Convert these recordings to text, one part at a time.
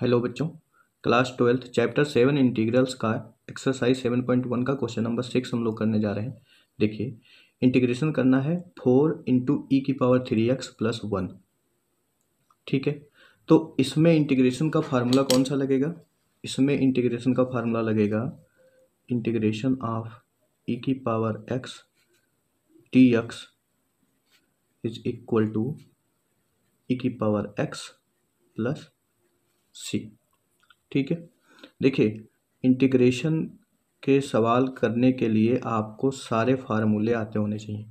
hello बच्चों class twelfth chapter seven integrals का exercise seven point one का question number six हम लोग करने जा रहे हैं देखिए इंटीग्रेशन करना है फोर इंटू ई की power three x plus one ठीक है तो इसमें इंटीग्रेशन का फार्मूला कौन सा लगेगा इसमें इंटीग्रेशन का फार्मूला लगेगा इंटीग्रेशन ऑफ ई की power x T x is equal to e की पावर एक्स प्लस सी ठीक है देखिए इंटीग्रेशन के सवाल करने के लिए आपको सारे फार्मूले आते होने चाहिए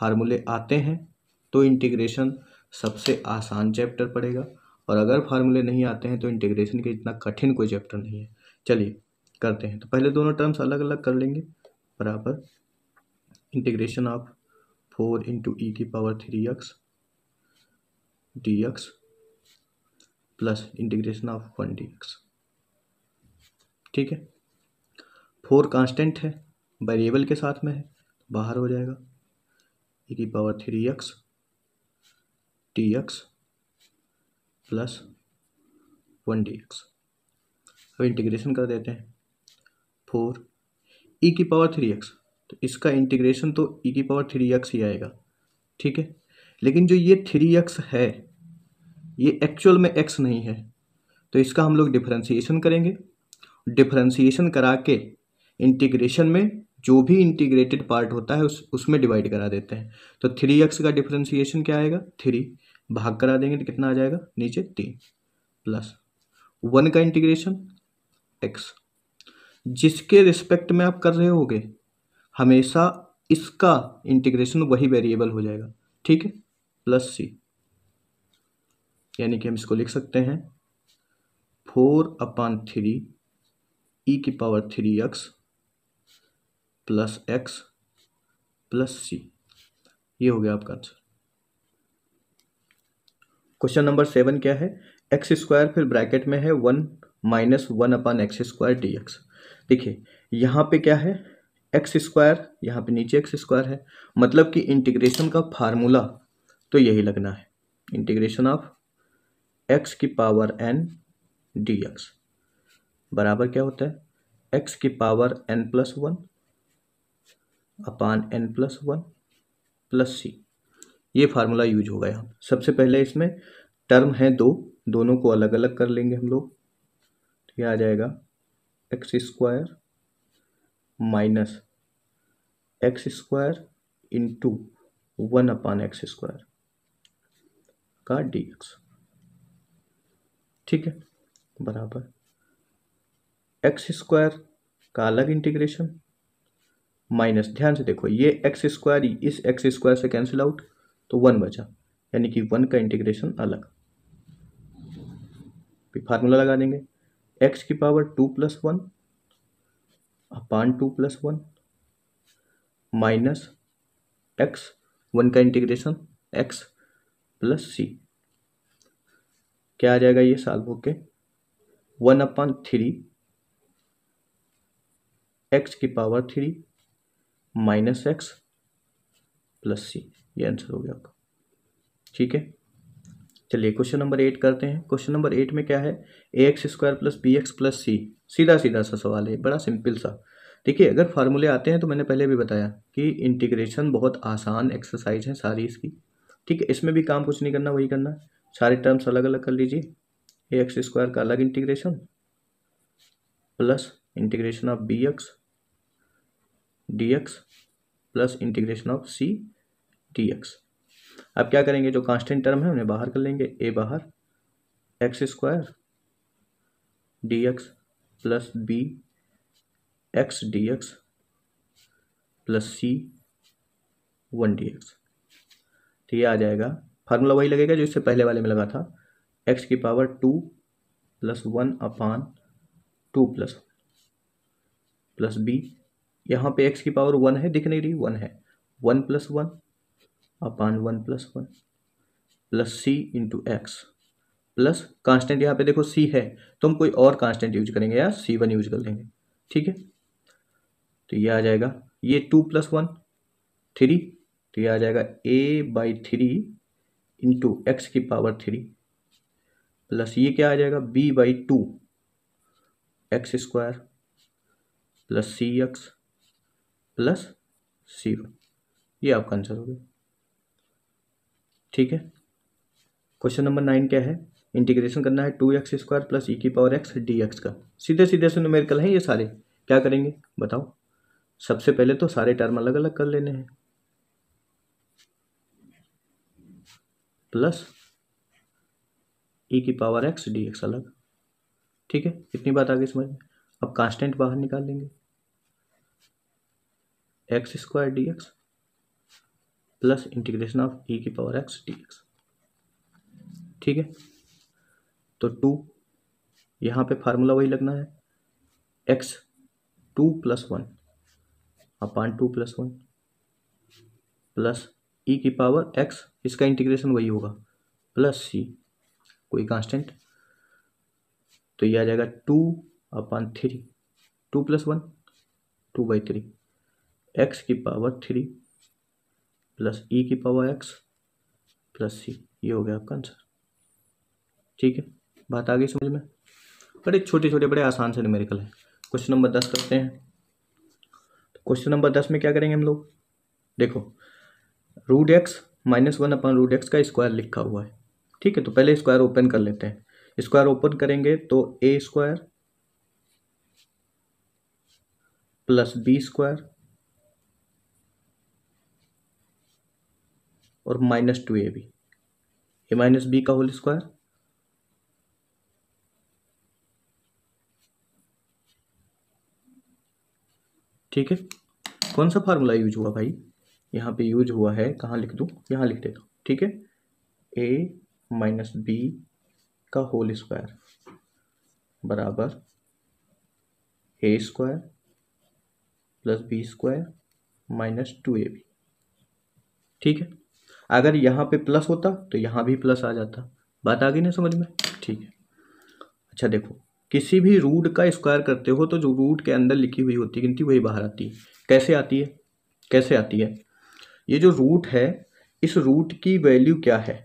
फार्मूले आते हैं तो इंटीग्रेशन सबसे आसान चैप्टर पड़ेगा और अगर फार्मूले नहीं आते हैं तो इंटीग्रेशन के इतना कठिन कोई चैप्टर नहीं है चलिए करते हैं तो पहले दोनों टर्म्स अलग अलग कर लेंगे बराबर integration of four into e की power three x D x plus integration of one d x ठीक है फोर कांस्टेंट है वेरिएबल के साथ में है बाहर हो जाएगा ई e की power three x T x plus one d x अब इंटीग्रेशन कर देते हैं फोर ई e की पावर थ्री एक्स तो इसका इंटीग्रेशन तो ई e की पावर थ्री एक्स ही आएगा ठीक है लेकिन जो ये थ्री एक्स है ये एक्चुअल में एक्स नहीं है तो इसका हम लोग डिफ्रेंसीशन करेंगे डिफ्रेंसीशन करा के इंटीग्रेशन में जो भी इंटीग्रेटेड पार्ट होता है उस उसमें डिवाइड करा देते हैं तो थ्री एक्स का डिफ्रेंसीशन क्या आएगा थ्री भाग करा देंगे तो कितना आ जाएगा नीचे तीन प्लस वन का इंटीग्रेशन एक्स जिसके रिस्पेक्ट में आप कर रहे होगे हमेशा इसका इंटीग्रेशन वही वेरिएबल हो जाएगा ठीक है प्लस सी यानी कि हम इसको लिख सकते हैं four upon three e e की power three x plus x plus c ये हो गया आपका आंसर क्वेश्चन नंबर सेवन क्या है एक्स स्क्वायर फिर ब्रैकेट में है one minus one upon x square d x देखिए यहां पे क्या है एक्स स्क्वायर यहां पे नीचे एक्स स्क्वायर है मतलब कि इंटीग्रेशन का फार्मूला तो यही लगना है इंटीग्रेशन ऑफ एक्स की पावर एन डी एक्स बराबर क्या होता है एक्स की power n plus one upon n plus one plus c ये फार्मूला यूज होगा यहाँ सबसे पहले इसमें टर्म है दो दोनों को अलग अलग कर लेंगे हम लोग तो यह आ जाएगा x square minus x square into one upon x square का डी एक्स ठीक है बराबर एक्स स्क्वायर का अलग इंटीग्रेशन माइनस ध्यान से देखो ये एक्स स्क्वायर इस एक्स स्क्वायर से कैंसिल आउट तो वन बचा यानी कि वन का इंटीग्रेशन अलग फार्मूला लगा देंगे एक्स की power two plus one upon two plus one minus x one का इंटीग्रेशन एक्स प्लस सी क्या आ जाएगा ये साल भोग के वन अपॉन थ्री एक्स की power three minus x plus c ये आंसर हो गया आपका ठीक है चलिए क्वेश्चन नंबर एट करते हैं क्वेश्चन नंबर एट में क्या है a x square plus b x plus c सीधा सीधा सा सवाल है बड़ा सिंपल सा देखिए अगर फार्मूले आते हैं तो मैंने पहले भी बताया कि इंटीग्रेशन बहुत आसान एक्सरसाइज है सारी इसकी ठीक है इसमें भी काम कुछ नहीं करना वही करना सारे टर्म्स अलग अलग कर लीजिए ए एक्स स्क्वायर का अलग integration plus integration of b x D x plus integration of c d x अब क्या करेंगे जो कांस्टेंट टर्म है उन्हें बाहर कर लेंगे ए बाहर x square d x plus b x D x plus c one d x तो ये आ जाएगा फार्मूला वही लगेगा जो इससे पहले वाले में लगा था एक्स की power two plus one upon two plus plus b यहाँ पे एक्स की पावर वन है दिख नहीं रही वन है one plus one upon one plus one plus c into x plus constant यहाँ पे देखो सी है तो हम कोई और कांस्टेंट यूज करेंगे या सी वन यूज कर लेंगे ठीक है तो ये आ जाएगा ये टू प्लस वन थ्री तो ये आ जाएगा a by three into x की पावर थ्री प्लस ये क्या आ जाएगा b by two x square plus c x plus c ये आपका आंसर हो गया ठीक है क्वेश्चन नंबर नाइन क्या है इंटीग्रेशन करना है two x square plus e की पावर एक्स डी एक्स का सीधे सीधे से नुमेरिकल हैं ये सारे क्या करेंगे बताओ सबसे पहले तो सारे टर्म अलग अलग कर लेने हैं प्लस ई e की पावर एक्स डी एक्स अलग ठीक है इतनी बात आ गई समझ में अब कांस्टेंट बाहर निकाल लेंगे x square d x plus integration of e की पावर एक्स डी एक्स ठीक है तो टू यहाँ पे फार्मूला वही लगना है x two plus one upon two plus one plus e e की पावर एक्स इसका इंटीग्रेशन वही होगा प्लस सी कोई कांस्टेंट तो ये आ जाएगा two upon three two plus one two by three x की पावर थ्री प्लस ई की पावर एक्स प्लस सी ये हो गया आपका आंसर ठीक है बात आ गई समझ में बड़े छोटे छोटे बड़े आसान से न्यूमेरिकल है क्वेश्चन नंबर दस करते हैं क्वेश्चन नंबर दस में क्या करेंगे हम लोग देखो root x minus one upon root x का स्क्वायर लिखा हुआ है ठीक है तो पहले स्क्वायर ओपन कर लेते हैं स्क्वायर ओपन करेंगे तो a square plus b square और minus two a b a minus b का होल स्क्वायर ठीक है कौन सा फार्मूला यूज हुआ भाई यहाँ पे यूज हुआ है कहाँ लिख दूँ यहाँ लिख देता हूँ ठीक है ए माइनस बी का होल स्क्वायर बराबर a square plus b square minus two a b ठीक है अगर यहाँ पे प्लस होता तो यहाँ भी प्लस आ जाता बात आ गई ना समझ में ठीक है अच्छा देखो किसी भी रूट का स्क्वायर करते हो तो जो रूट के अंदर लिखी हुई होती है गिनती वही बाहर आती है कैसे आती है कैसे आती है ये जो रूट है इस रूट की वैल्यू क्या है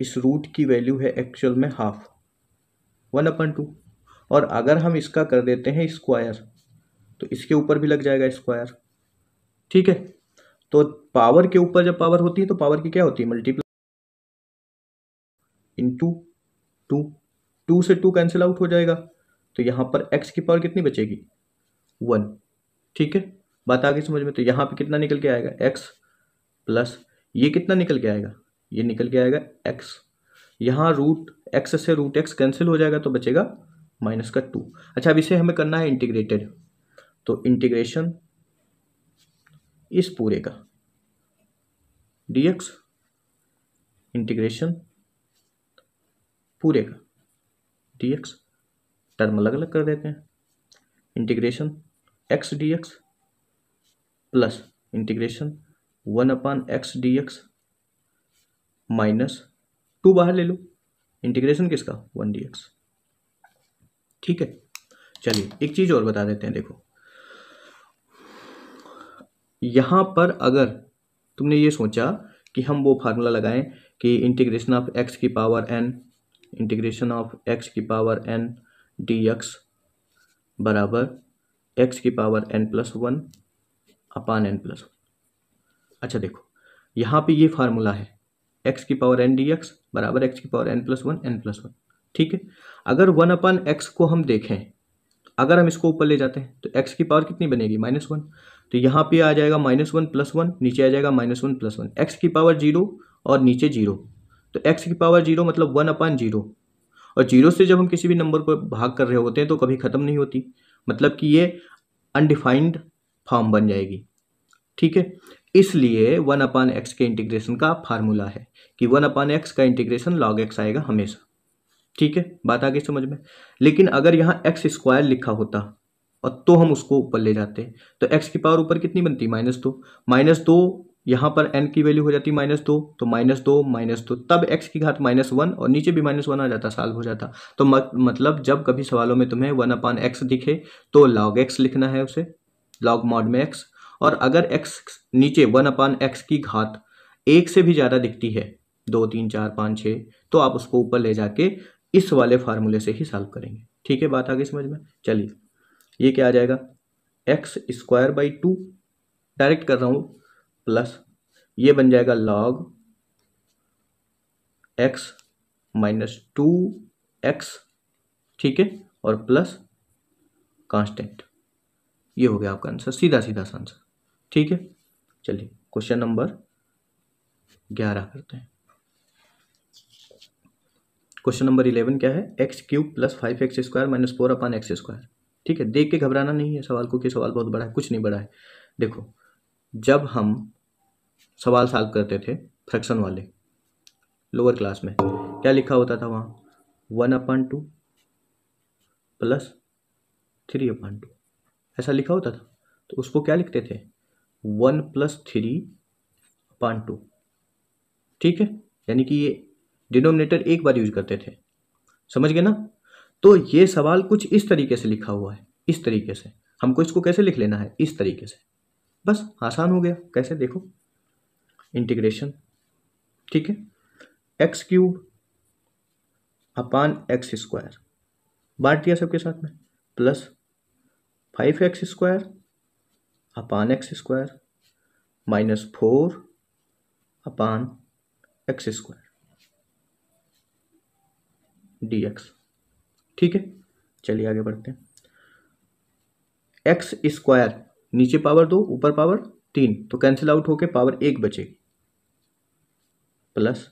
इस रूट की वैल्यू है एक्चुअल में हाफ वन अपन टू और अगर हम इसका कर देते हैं स्क्वायर तो इसके ऊपर भी लग जाएगा स्क्वायर ठीक है तो पावर के ऊपर जब पावर होती है तो पावर की क्या होती है multiply into two two से टू कैंसिल आउट हो जाएगा तो यहां पर एक्स की पावर कितनी बचेगी वन ठीक है बात आ गई समझ में तो यहाँ पे कितना निकल के आएगा एक्स प्लस ये कितना निकल के आएगा ये निकल के आएगा एक्स यहाँ रूट एक्स से रूट एक्स कैंसिल हो जाएगा तो बचेगा माइनस का टू अच्छा अब इसे हमें करना है इंटीग्रेटेड तो इंटीग्रेशन इस पूरे का डीएक्स इंटीग्रेशन पूरे का डीएक्स टर्म अलग अलग कर देते हैं integration x D x plus integration one upon x D x minus two बाहर ले लो इंटीग्रेशन किसका वन डी एक्स ठीक है चलिए एक चीज़ और बता देते हैं देखो यहां पर अगर तुमने ये सोचा कि हम वो फार्मूला लगाएं कि इंटीग्रेशन ऑफ एक्स की power n integration of x की पावर एन डी एक्स बराबर एक्स की power n plus one upon n plus अच्छा देखो यहाँ पे ये फार्मूला है एक्स की पावर एन डी एक्स बराबर एक्स की power n plus one n plus one ठीक है अगर वन अपान एक्स को हम देखें अगर हम इसको ऊपर ले जाते हैं तो एक्स की पावर कितनी बनेगी माइनस वन तो यहाँ पे आ जाएगा माइनस वन प्लस वन नीचे आ जाएगा minus one plus one x की पावर जीरो और नीचे जीरो तो एक्स की पावर जीरो मतलब वन अपान जीरो और जीरो से जब हम किसी भी नंबर पर भाग कर रहे होते हैं तो कभी ख़त्म नहीं होती मतलब कि ये अनडिफाइंड फॉर्म बन जाएगी ठीक है इसलिए वन अपान एक्स के इंटीग्रेशन का फार्मूला है कि वन अपान एक्स का इंटीग्रेशन लॉग एक्स आएगा हमेशा ठीक है बात आगे समझ में लेकिन अगर यहाँ एक्स स्क्वायर लिखा होता और तो हम उसको ऊपर ले जाते तो एक्स की पावर ऊपर कितनी बनती माइनस दो माइनस दो यहाँ पर एन की वैल्यू हो जाती माइनस दो तो माइनस दो माइनस दो तब एक्स की घात माइनस वन और नीचे भी माइनस वन आ जाता साल्व हो जाता तो मत, मतलब जब कभी सवालों में तुम्हें वन अपान एक्स दिखे तो लॉग एक्स लिखना है उसे लॉग मॉड में एक्स और अगर एक्स नीचे वन अपान एक्स की घात एक से भी ज़्यादा दिखती है दो तीन चार पाँच छः तो आप उसको ऊपर ले जाके इस वाले फार्मूले से ही सॉल्व करेंगे ठीक है बात आ गई समझ में चलिए ये क्या आ जाएगा x square by two direct कर रहा हूँ प्लस ये बन जाएगा log x minus two x ठीक है और प्लस कांस्टेंट ये हो गया आपका आंसर सीधा सीधा सा आंसर ठीक है चलिए क्वेश्चन नंबर ग्यारह करते हैं क्वेश्चन नंबर इलेवन क्या है x cube plus five x square minus four upon x square ठीक है देख के घबराना नहीं है सवाल को कि सवाल बहुत बड़ा है कुछ नहीं बड़ा है देखो जब हम सवाल सॉल्व करते थे फ्रैक्शन वाले लोअर क्लास में क्या लिखा होता था वहाँ one upon two plus three upon two ऐसा लिखा होता था तो उसको क्या लिखते थे one plus three upon two ठीक है यानी कि ये डिनोमिनेटर एक बार यूज करते थे समझ गए ना तो ये सवाल कुछ इस तरीके से लिखा हुआ है इस तरीके से हमको इसको कैसे लिख लेना है इस तरीके से बस आसान हो गया कैसे देखो इंटीग्रेशन ठीक है x cube upon x square बांट दिया सबके साथ में plus five x square upon x square minus four upon x square d x ठीक है चलिए आगे बढ़ते हैं एक्स स्क्वायर नीचे पावर दो ऊपर पावर तीन तो कैंसिल आउट होके पावर एक बचेगी प्लस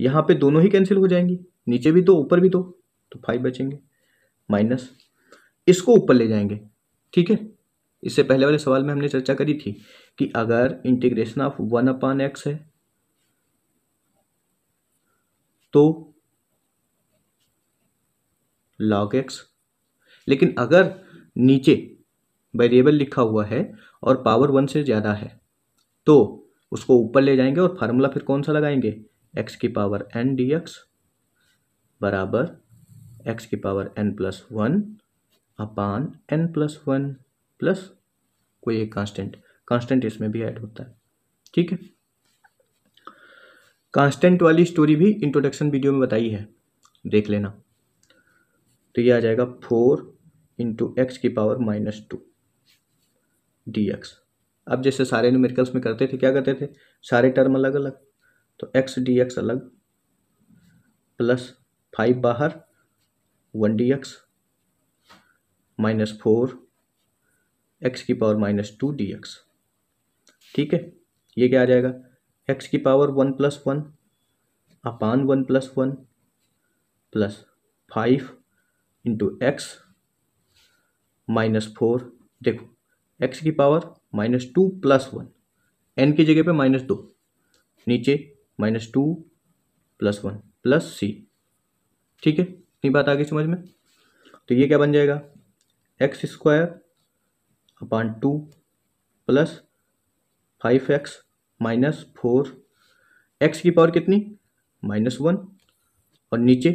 यहाँ पे दोनों ही कैंसिल हो जाएंगी नीचे भी दो ऊपर भी दो तो फाइव बचेंगे माइनस इसको ऊपर ले जाएंगे ठीक है इससे पहले वाले सवाल में हमने चर्चा करी थी कि अगर integration of one upon x है तो लॉग एक्स लेकिन अगर नीचे वेरिएबल लिखा हुआ है और पावर वन से ज़्यादा है तो उसको ऊपर ले जाएंगे और फार्मूला फिर कौन सा लगाएंगे एक्स की पावर एन डी एक्स बराबर एक्स की power n plus one upon n plus one plus कोई एक कांस्टेंट कांस्टेंट इसमें भी ऐड होता है ठीक है कांस्टेंट वाली स्टोरी भी इंट्रोडक्शन वीडियो में बताई है देख लेना तो ये आ जाएगा फोर इंटू एक्स की power minus two d x अब जैसे सारे न्यूमेरिकल्स में करते थे क्या करते थे सारे टर्म तो अलग अलग तो एक्स डी एक्स अलग प्लस फाइव बाहर one d x minus four x की power minus two d x ठीक है ये क्या आ जाएगा एक्स की power one plus one upon one plus one plus five into x minus four देखो एक्स की power minus two plus one n की जगह पे माइनस दो नीचे minus two plus one plus सी ठीक है इतनी बात आ गई समझ में तो ये क्या बन जाएगा x square upon two plus five x minus four x की पावर कितनी माइनस वन और नीचे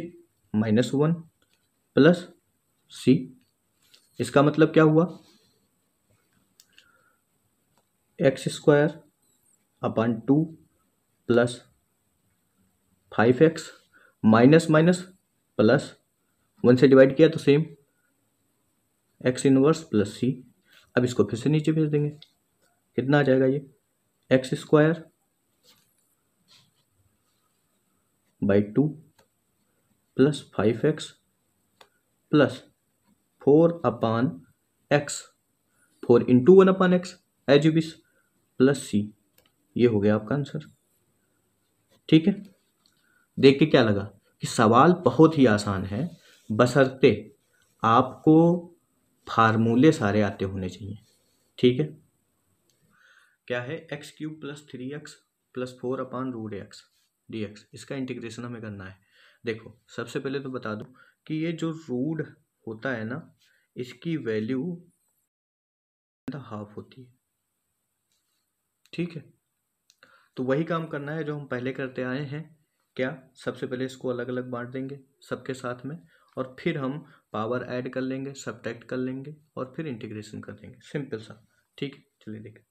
माइनस वन प्लस सी इसका मतलब क्या हुआ x square upon two plus five x minus minus plus one से डिवाइड किया तो सेम एक्स इनवर्स प्लस सी अब इसको फिर से नीचे भेज देंगे कितना आ जाएगा ये x square by two plus five x plus four upon x four into one upon x एज बीस प्लस सी ये हो गया आपका आंसर ठीक है देख के क्या लगा कि सवाल बहुत ही आसान है बसरते आपको फार्मूले सारे आते होने चाहिए ठीक है क्या है x cube plus three x plus four upon root x D x इसका इंटीग्रेशन हमें करना है देखो सबसे पहले तो बता दूँ कि ये जो रूड होता है ना इसकी वैल्यू हाफ होती है ठीक है तो वही काम करना है जो हम पहले करते आए हैं क्या सबसे पहले इसको अलग अलग बांट देंगे सबके साथ में और फिर हम पावर ऐड कर लेंगे सब्ट्रैक्ट कर लेंगे और फिर इंटीग्रेशन कर लेंगे सिंपल सा ठीक है चलिए देखें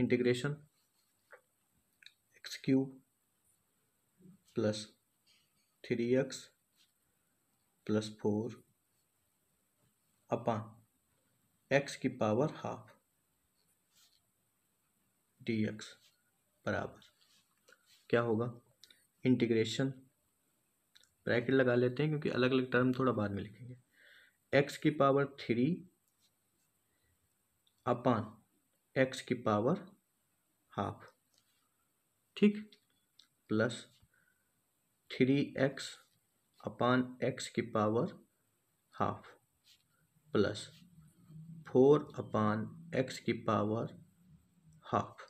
integration x cube plus three x plus four upon x की पावर हाफ डी एक्स बराबर क्या होगा इंटीग्रेशन ब्रैकेट लगा लेते हैं क्योंकि अलग अलग टर्म थोड़ा बाद में लिखेंगे एक्स की पावर थ्री अपान एक्स की पावर हाफ ठीक plus three x upon x की power half plus four upon x की पावर हाफ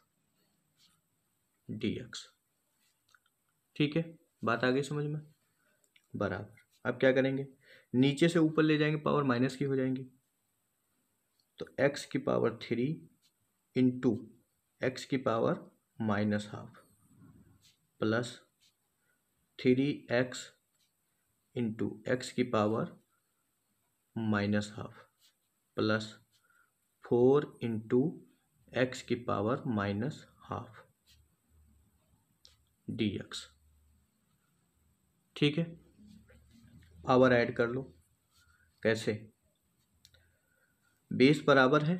डी एक्स ठीक है बात आ गई समझ में बराबर अब क्या करेंगे नीचे से ऊपर ले जाएंगे पावर माइनस की हो जाएंगी तो एक्स की पावर थ्री इंटू एक्स की power minus half plus three x into x की power minus half plus four into x की power minus half d x ठीक है पावर ऐड कर लो कैसे बेस बराबर है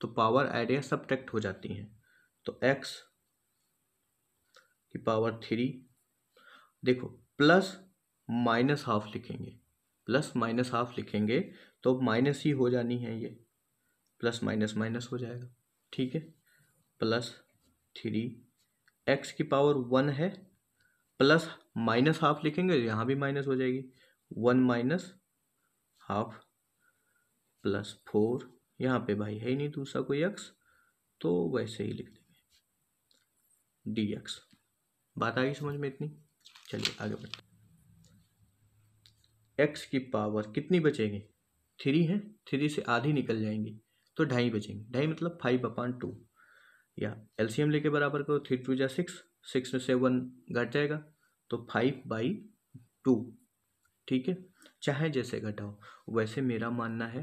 तो पावर ऐड या सब्ट्रैक्ट हो जाती हैं तो एक्स की पावर थ्री देखो प्लस माइनस हाफ लिखेंगे प्लस माइनस हाफ लिखेंगे तो माइनस ही हो जानी है ये प्लस माइनस माइनस हो जाएगा ठीक है प्लस थ्री एक्स की पावर वन है प्लस माइनस हाफ लिखेंगे तो यहाँ भी माइनस हो जाएगी one minus half plus four यहाँ पे भाई है ही नहीं दूसरा कोई एक्स तो वैसे ही लिख देंगे डी एक्स बात आ गई समझ में इतनी चलिए आगे बढ़ते एक्स की पावर कितनी बचेगी थ्री है थ्री से आधी निकल जाएंगी तो ढाई बचेंगे ढाई मतलब फाइव अपॉन टू या एलसीएम लेके बराबर करो थ्री टू या सिक्स सिक्स में से वन घट जाएगा तो फाइव बाई टू ठीक है चाहे जैसे घटाओ वैसे मेरा मानना है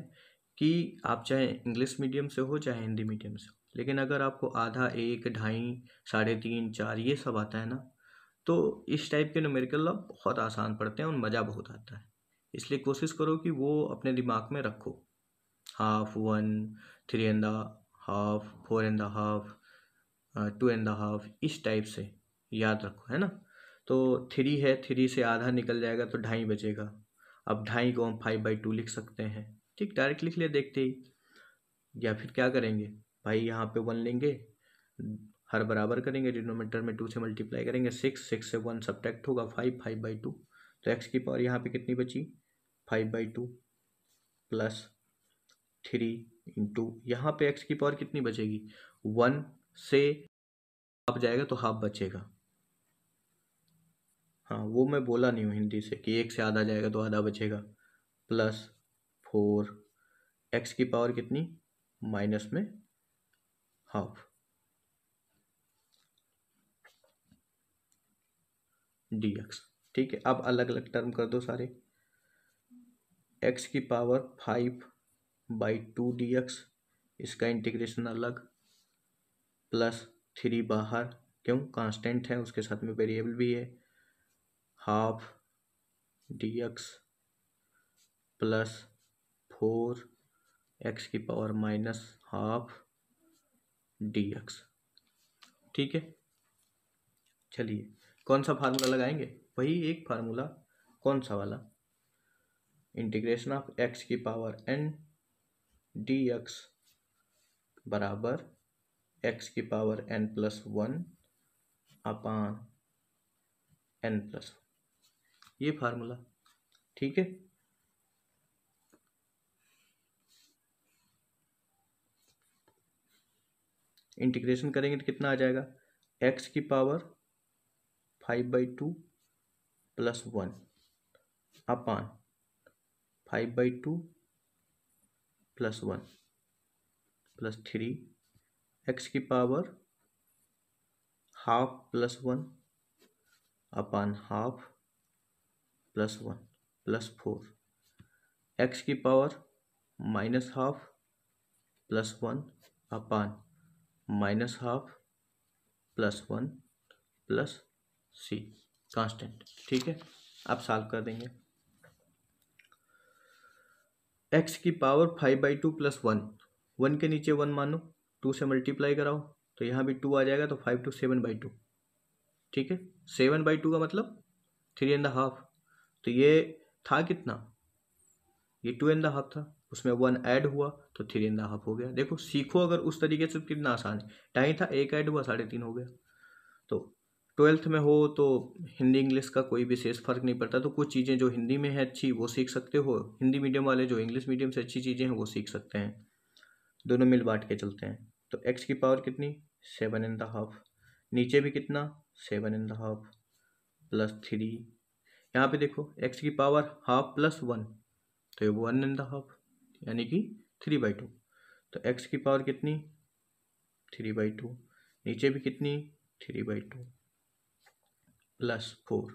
कि आप चाहे इंग्लिश मीडियम से हो चाहे हिंदी मीडियम से हो लेकिन अगर आपको आधा एक ढाई साढ़े तीन चार ये सब आता है ना तो इस टाइप के न्यूमेरिकल लॉ बहुत आसान पड़ते हैं और मज़ा बहुत आता है इसलिए कोशिश करो कि वो अपने दिमाग में रखो half one three and half four and the half two and the half इस टाइप से याद रखो है ना तो थ्री है थ्री से आधा निकल जाएगा तो ढाई बचेगा अब ढाई को हम फाइव बाई टू लिख सकते हैं ठीक डायरेक्ट लिख लिया देखते ही या फिर क्या करेंगे भाई यहाँ पे वन लेंगे हर बराबर करेंगे डिनोमीटर में टू से मल्टीप्लाई करेंगे सिक्स सिक्स से वन सब्ट्रैक्ट होगा फाइव फाइव बाई टू तो एक्स की पावर यहाँ पे कितनी बची five by two plus three into यहाँ पे एक्स की पावर कितनी बचेगी वन से हाफ जाएगा तो हाफ बचेगा हाँ वो मैं बोला नहीं हूँ हिंदी से कि एक से आधा जाएगा तो आधा बचेगा प्लस फोर एक्स की पावर कितनी माइनस में हाफ डी एक्स ठीक है अब अलग अलग टर्म कर दो सारे एक्स की power five by two d x इसका इंटीग्रेशन अलग प्लस थ्री बाहर क्यों कांस्टेंट है उसके साथ में वेरिएबल भी है half d x plus four x की power minus half d x ठीक है चलिए कौन सा फार्मूला लगाएंगे वही एक फार्मूला कौन सा वाला इंटीग्रेशन ऑफ एक्स की पावर एन डी एक्स बराबर एक्स की power n plus one upon n plus ये फार्मूला ठीक है इंटीग्रेशन करेंगे तो कितना आ जाएगा एक्स की power five by two plus one upon five by two plus one plus three x की power half plus one upon half plus one plus four x की power minus half plus one upon minus half plus one plus c constant ठीक है आप solve कर देंगे x की power five by two plus one one के नीचे one मानो टू से मल्टीप्लाई कराओ तो यहाँ भी टू आ जाएगा तो five two seven by two ठीक है सेवन बाई टू का मतलब थ्री एंड हाफ तो ये था कितना ये टू एंड हाफ था उसमें वन ऐड हुआ तो थ्री एंड हाफ हो गया देखो सीखो अगर उस तरीके से कितना आसान है ढाई था एक ऐड हुआ साढ़े तीन हो गया तो ट्वेल्थ में हो तो हिंदी इंग्लिश का कोई विशेष फ़र्क नहीं पड़ता तो कुछ चीज़ें जो हिंदी में है अच्छी वो सीख सकते हो हिंदी मीडियम वाले जो इंग्लिश मीडियम से अच्छी चीज़ें हैं वो सीख सकते हैं दोनों मिल बांट के चलते हैं तो एक्स की पावर कितनी सेवन एंड हाफ नीचे भी कितना seven and half plus three यहाँ पे देखो एक्स की पावर हाफ प्लस वन तो ये वन एंड हाफ यानी कि थ्री बाई टू तो एक्स की पावर कितनी थ्री बाई टू नीचे भी कितनी three by two plus four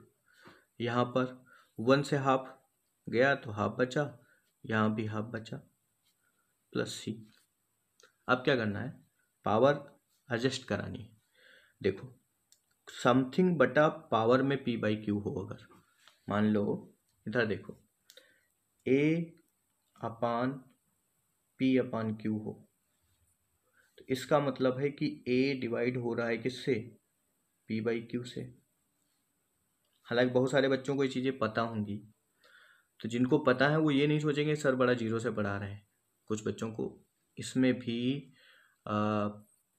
यहाँ पर वन से हाफ गया तो हाफ बचा यहाँ भी हाफ बचा प्लस सी अब क्या करना है पावर एडजस्ट करानी है देखो समथिंग बटा पावर में पी बाई क्यू हो अगर मान लो इधर देखो ए अपान पी अपान क्यू हो तो इसका मतलब है कि ए डिवाइड हो रहा है किससे पी बाई क्यू से हालांकि बहुत सारे बच्चों को ये चीज़ें पता होंगी तो जिनको पता है वो ये नहीं सोचेंगे सर बड़ा जीरो से पढ़ा रहे हैं कुछ बच्चों को इसमें भी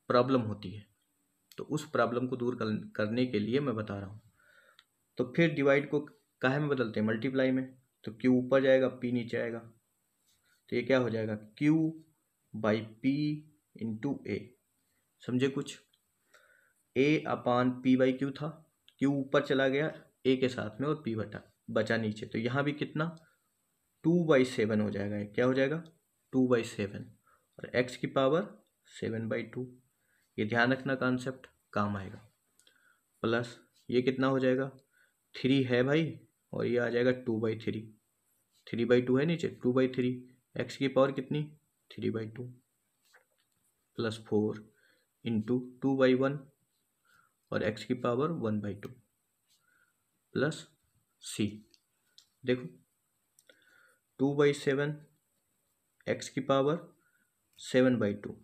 प्रॉब्लम होती है तो उस प्रॉब्लम को दूर करने के लिए मैं बता रहा हूँ तो फिर डिवाइड को काहे में बदलते हैं मल्टीप्लाई में तो क्यू ऊपर जाएगा पी नीचे आएगा तो ये क्या हो जाएगा q by p into a समझे कुछ a upon p by q था क्यू ऊपर चला गया ए के साथ में और पी बटा बचा नीचे तो यहाँ भी कितना टू बाई सेवन हो जाएगा क्या हो जाएगा टू बाई सेवन और एक्स की पावर सेवन बाई टू ये ध्यान रखना कॉन्सेप्ट काम आएगा प्लस ये कितना हो जाएगा थ्री है भाई और ये आ जाएगा two by three three by two है नीचे टू बाई थ्री एक्स की पावर कितनी three by two plus four into two by one और एक्स की power one by two plus c देखो टू बाई सेवन एक्स की power seven by two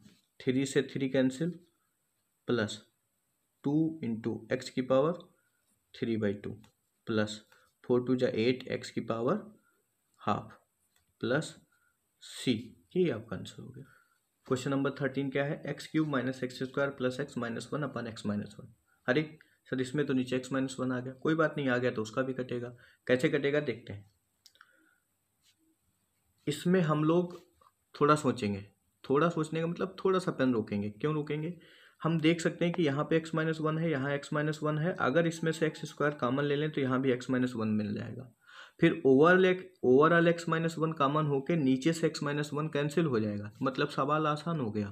three से three cancel plus two into x की power three by two plus four two जा eight x की power half plus c ये आपका answer हो गया क्वेश्चन नंबर थर्टीन क्या है x cube minus x square plus x minus one upon x minus one अरे सर इसमें तो नीचे एक्स माइनस वन आ गया कोई बात नहीं आ गया तो उसका भी कटेगा कैसे कटेगा देखते हैं इसमें हम लोग थोड़ा सोचेंगे थोड़ा सोचने का मतलब थोड़ा सा पेन रोकेंगे क्यों रोकेंगे हम देख सकते हैं कि यहाँ पे x माइनस वन है यहाँ x माइनस वन है अगर इसमें से एक्स स्क्वायर कामन ले लें तो यहाँ भी x माइनस वन मिल जाएगा फिर overall overall x minus one common होकर नीचे से एक्स माइनस वन कैंसिल हो जाएगा मतलब सवाल आसान हो गया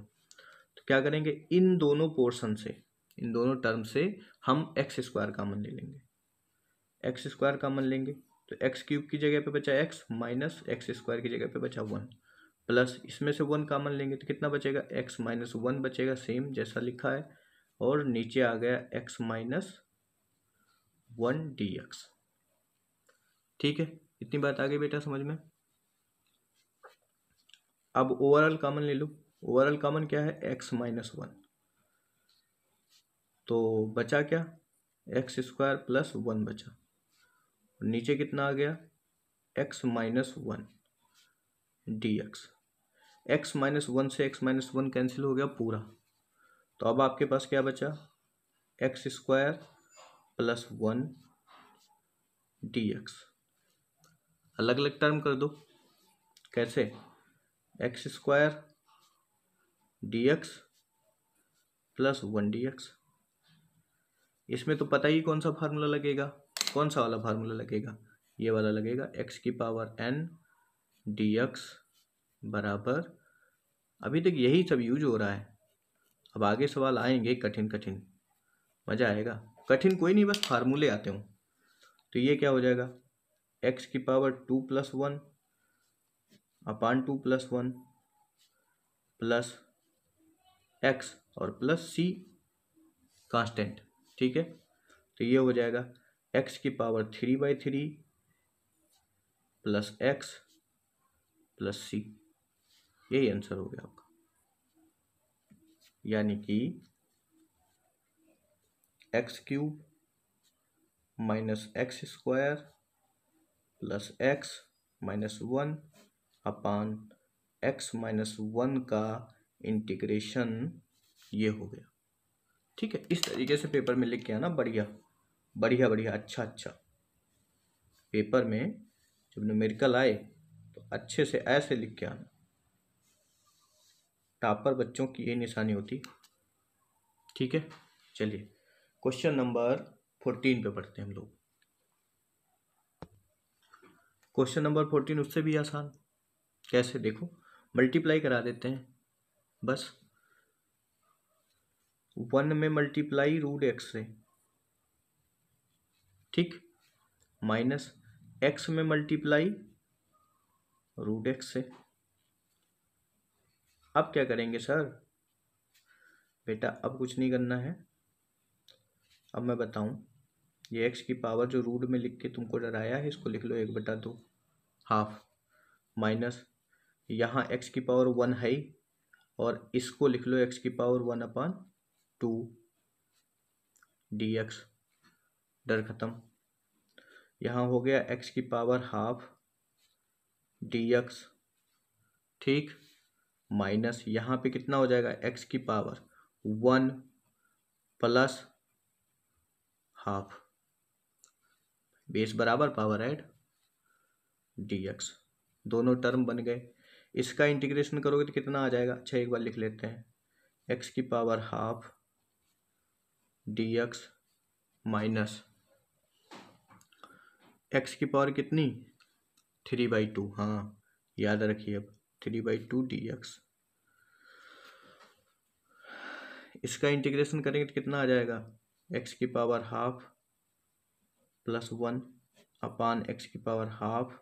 तो क्या करेंगे इन दोनों पोर्शन से इन दोनों टर्म से हम एक्स स्क्वायर कामन ले लेंगे एक्स स्क्वायर कामन लेंगे तो एक्स क्यूब की जगह पे बचा एक्स माइनस एक्स स्क्वायर की जगह पे बचा वन प्लस इसमें से वन कामन लेंगे तो कितना बचेगा एक्स माइनस वन बचेगा सेम जैसा लिखा है और नीचे आ गया x minus one d x ठीक है इतनी बात आ गई बेटा समझ में अब ओवरऑल कामन ले लो ओवरऑल कामन क्या है एक्स माइनस वन तो बचा क्या एक्स स्क्वायर प्लस वन बचा नीचे कितना आ गया x minus one d x x minus one से एक्स माइनस वन कैंसिल हो गया पूरा तो अब आपके पास क्या बचा x square plus one d x अलग अलग टर्म कर दो कैसे x square d x plus one d x इसमें तो पता ही कौन सा फार्मूला लगेगा कौन सा वाला फार्मूला लगेगा ये वाला लगेगा एक्स की पावर एन डी एक्स बराबर अभी तक यही सब यूज हो रहा है अब आगे सवाल आएंगे कठिन कठिन मज़ा आएगा कठिन कोई नहीं बस फार्मूले आते हों तो ये क्या हो जाएगा एक्स की power two plus one upon two plus one plus x और प्लस सी कांस्टेंट ठीक है तो ये हो जाएगा एक्स की power three by three plus x plus c यही आंसर हो गया आपका यानी कि x cube minus x square plus x minus one upon x minus one का इंटीग्रेशन ये हो गया ठीक है इस तरीके से पेपर में लिख के आना बढ़िया बढ़िया बढ़िया अच्छा अच्छा पेपर में जब न्यूमेरिकल आए तो अच्छे से ऐसे लिख के आना टापर बच्चों की ये निशानी होती ठीक है चलिए क्वेश्चन नंबर फोर्टीन पे पढ़ते हैं हम लोग क्वेश्चन नंबर फोर्टीन उससे भी आसान कैसे देखो मल्टीप्लाई करा देते हैं बस वन में मल्टीप्लाई रूट एक्स से ठीक माइनस एक्स में मल्टीप्लाई रूट एक्स से अब क्या करेंगे सर बेटा अब कुछ नहीं करना है अब मैं बताऊँ ये एक्स की पावर जो रूट में लिख के तुमको डराया है इसको लिख लो एक बटा दो हाफ माइनस यहाँ एक्स की पावर वन है और इसको लिख लो एक्स की power one upon two d x डर ख़त्म यहाँ हो गया एक्स की पावर हाफ डी एक्स ठीक माइनस यहाँ पे कितना हो जाएगा एक्स की power one plus half base बराबर पावर एड डी एक्स दोनों टर्म बन गए इसका इंटीग्रेशन करोगे तो कितना आ जाएगा अच्छा एक बार लिख लेते हैं एक्स की power half d x minus x की पावर कितनी थ्री बाई टू हाँ याद रखिए अब three by two d x इसका इंटीग्रेशन करेंगे तो कितना आ जाएगा एक्स की power half plus one upon x की power half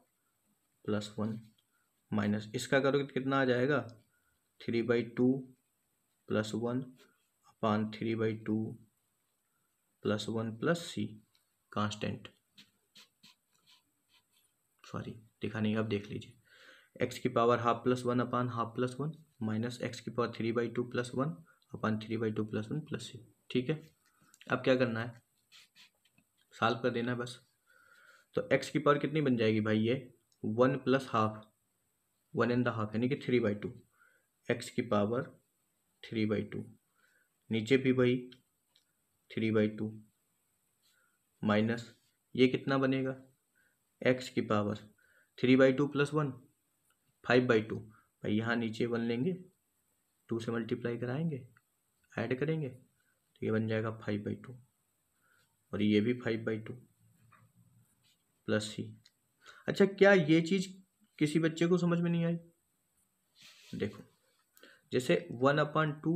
plus one minus इसका करोगे तो कितना आ जाएगा three by two plus one upon three by two plus one plus c constant sorry दिखा नहीं अब देख लीजिए एक्स की power half plus one upon half plus one minus x की power three by two plus one upon three by two plus one plus सी ठीक है अब क्या करना है साल्व कर देना है बस तो एक्स की पावर कितनी बन जाएगी भाई ये one plus half one and the half यानी कि थ्री बाई टू एक्स की पावर थ्री बाई टू नीचे भी भाई थ्री बाई टू माइनस ये कितना बनेगा एक्स की power three by two plus one five by two भाई यहाँ नीचे वन लेंगे टू से मल्टीप्लाई कराएंगे ऐड करेंगे तो ये बन जाएगा फाइव बाई टू और ये भी five by two plus c अच्छा क्या ये चीज़ किसी बच्चे को समझ में नहीं आई देखो जैसे one upon two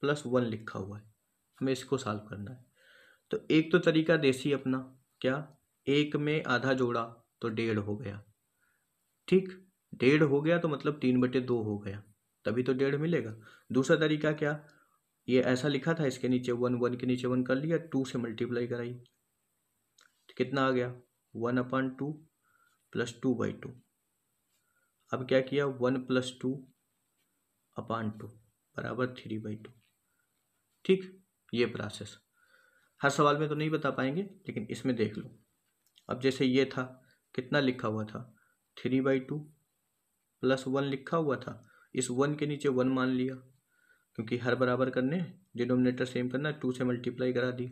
plus one लिखा हुआ है हमें इसको सॉल्व करना है तो एक तो तरीका देसी अपना क्या एक में आधा जोड़ा तो डेढ़ हो गया ठीक डेढ़ हो गया तो मतलब तीन बटे दो हो गया तभी तो डेढ़ मिलेगा दूसरा तरीका क्या ये ऐसा लिखा था इसके नीचे वन वन के नीचे वन कर लिया टू से मल्टीप्लाई कराई तो कितना आ गया one upon two plus two by two अब क्या किया one plus two upon two बराबर थ्री बाई टू ठीक ये प्रोसेस हर सवाल में तो नहीं बता पाएंगे लेकिन इसमें देख लो अब जैसे ये था कितना लिखा हुआ था three by two plus one लिखा हुआ था इस वन के नीचे वन मान लिया क्योंकि हर बराबर करने डिनोमिनेटर सेम करना टू से मल्टीप्लाई करा दी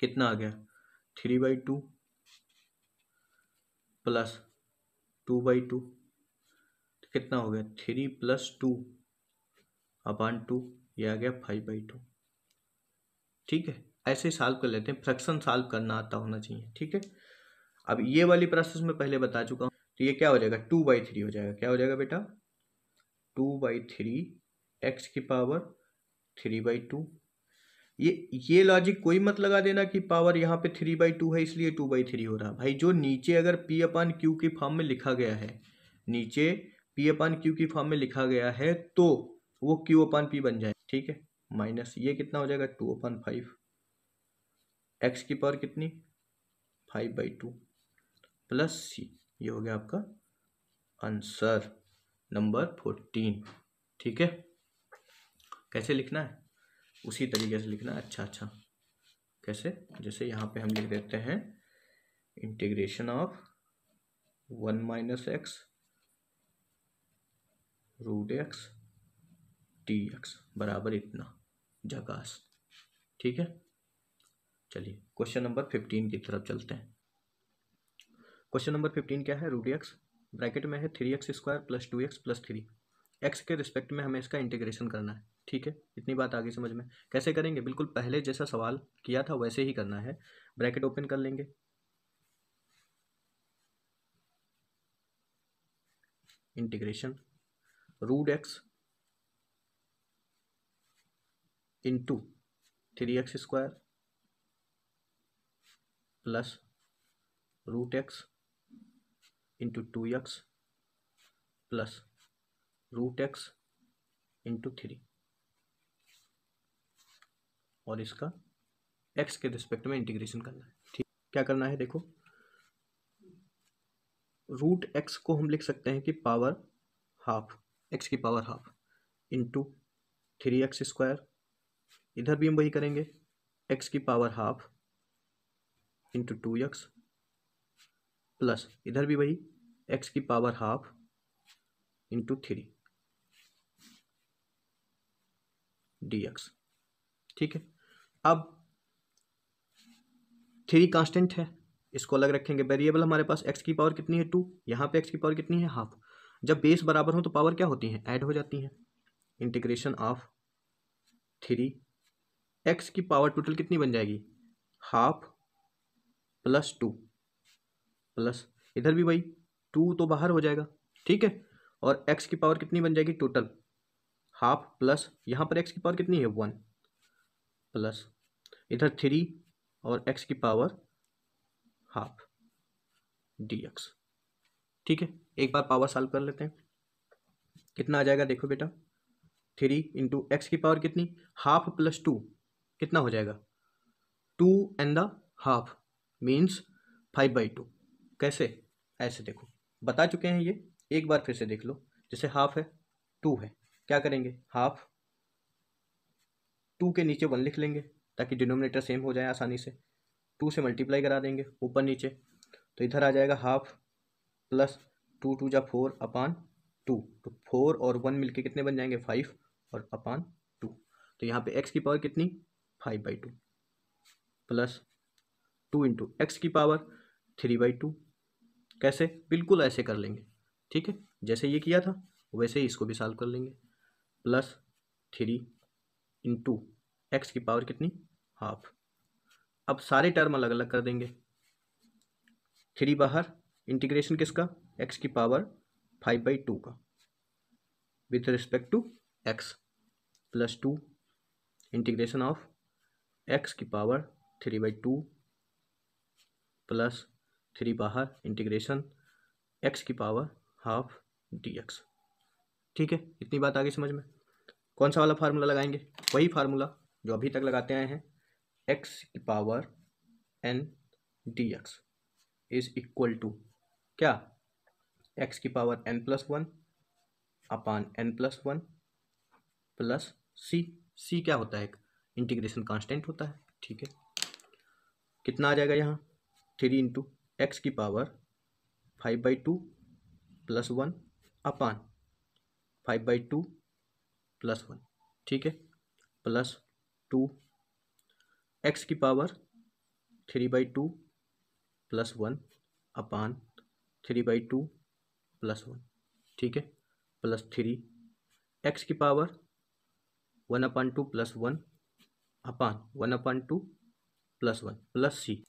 कितना आ गया three by two plus two by two तो कितना हो गया three plus two upon two ये आ गया फाइव बाई टू ठीक है ऐसे ही सॉल्व कर लेते हैं फ्रैक्शन साल्व करना आता होना चाहिए ठीक है अब ये वाली प्रोसेस मैं पहले बता चुका हूँ तो ये क्या हो जाएगा टू बाई थ्री हो जाएगा क्या हो जाएगा बेटा टू बाई थ्री एक्स की पावर थ्री बाई टू ये ये लॉजिक कोई मत लगा देना कि पावर यहाँ पे थ्री बाई टू है इसलिए टू बाई थ्री हो रहा भाई जो नीचे अगर पी अपान क्यू की फॉर्म में लिखा गया है नीचे पी अपान क्यू की फॉर्म में लिखा गया है तो वो क्यू अपान पी बन जाए ठीक है माइनस ये कितना हो जाएगा टू अपान फाइव एक्स की पावर कितनी five by two plus c ये हो गया आपका आंसर नंबर फोर्टीन ठीक है कैसे लिखना है उसी तरीके से लिखना है अच्छा अच्छा कैसे जैसे यहाँ पे हम लिख देते हैं integration of one minus x root x T x बराबर इतना जगास ठीक है चलिए क्वेश्चन नंबर फिफ्टीन की तरफ चलते हैं क्वेश्चन नंबर फिफ्टीन क्या है रूट एक्स ब्रैकेट में है three x square plus two x plus three x के रिस्पेक्ट में हमें इसका इंटीग्रेशन करना है ठीक है इतनी बात आगे समझ में कैसे करेंगे बिल्कुल पहले जैसा सवाल किया था वैसे ही करना है ब्रैकेट ओपन कर लेंगे integration root x into three x square plus root x into two x plus root x into three और इसका एक्स के रिस्पेक्ट में इंटीग्रेशन करना है ठीक क्या करना है देखो रूट एक्स को हम लिख सकते हैं कि पावर हाफ एक्स की power half into three x square इधर भी हम वही करेंगे एक्स की power half into two x plus इधर भी वही एक्स की power half into three D x ठीक है अब थ्री कांस्टेंट है इसको अलग रखेंगे वेरिएबल हमारे पास एक्स की पावर कितनी है टू यहाँ पे एक्स की पावर कितनी है हाफ जब बेस बराबर हो तो पावर क्या होती है ऐड हो जाती हैं इंटीग्रेशन ऑफ थ्री एक्स की पावर टोटल कितनी बन जाएगी हाफ प्लस टू प्लस इधर भी वही टू तो बाहर हो जाएगा ठीक है और एक्स की पावर कितनी बन जाएगी टोटल हाफ प्लस यहाँ पर एक्स की पावर कितनी है वन प्लस इधर थ्री और एक्स की पावर हाफ डी एक्स ठीक है एक बार पावर सॉल्व कर लेते हैं कितना आ जाएगा देखो बेटा थ्री इंटू एक्स की पावर कितनी हाफ प्लस टू कितना हो जाएगा two and the half means five by two कैसे ऐसे देखो बता चुके हैं ये एक बार फिर से देख लो जैसे हाफ है टू है क्या करेंगे हाफ टू के नीचे वन लिख लेंगे ताकि डिनोमिनेटर सेम हो जाए आसानी से टू से मल्टीप्लाई करा देंगे ऊपर नीचे तो इधर आ जाएगा हाफ प्लस टू टू जा फोर अपान टू तो फोर और वन मिलके कितने बन जाएंगे फाइव और अपान टू तो यहाँ पे एक्स की पावर कितनी five by two plus two into x की पावर थ्री बाई टू कैसे बिल्कुल ऐसे कर लेंगे ठीक है जैसे ये किया था वैसे ही इसको भी सॉल्व कर लेंगे प्लस थ्री इंटू एक्स की पावर कितनी हाफ अब सारे टर्म अलग अलग कर देंगे थ्री बाहर इंटीग्रेशन किसका एक्स की पावर फाइव बाई टू का with respect to x plus two integration of x की power three by two plus three बाहर इंटीग्रेशन एक्स की पावर हाफ डी एक्स ठीक है इतनी बात आ गई समझ में कौन सा वाला फार्मूला लगाएंगे वही फार्मूला जो अभी तक लगाते आए हैं एक्स की power n d x is equal to क्या एक्स की power n plus one upon n plus one plus c c क्या होता है एक इंटीग्रेशन कांस्टेंट होता है ठीक है कितना आ जाएगा यहाँ थ्री इंटू एक्स की power five by two plus one upon five by two plus one ठीक है प्लस टू एक्स की power three by two plus one upon three by two plus one ठीक है प्लस थ्री एक्स की power one upon two plus one upon one upon two plus one plus c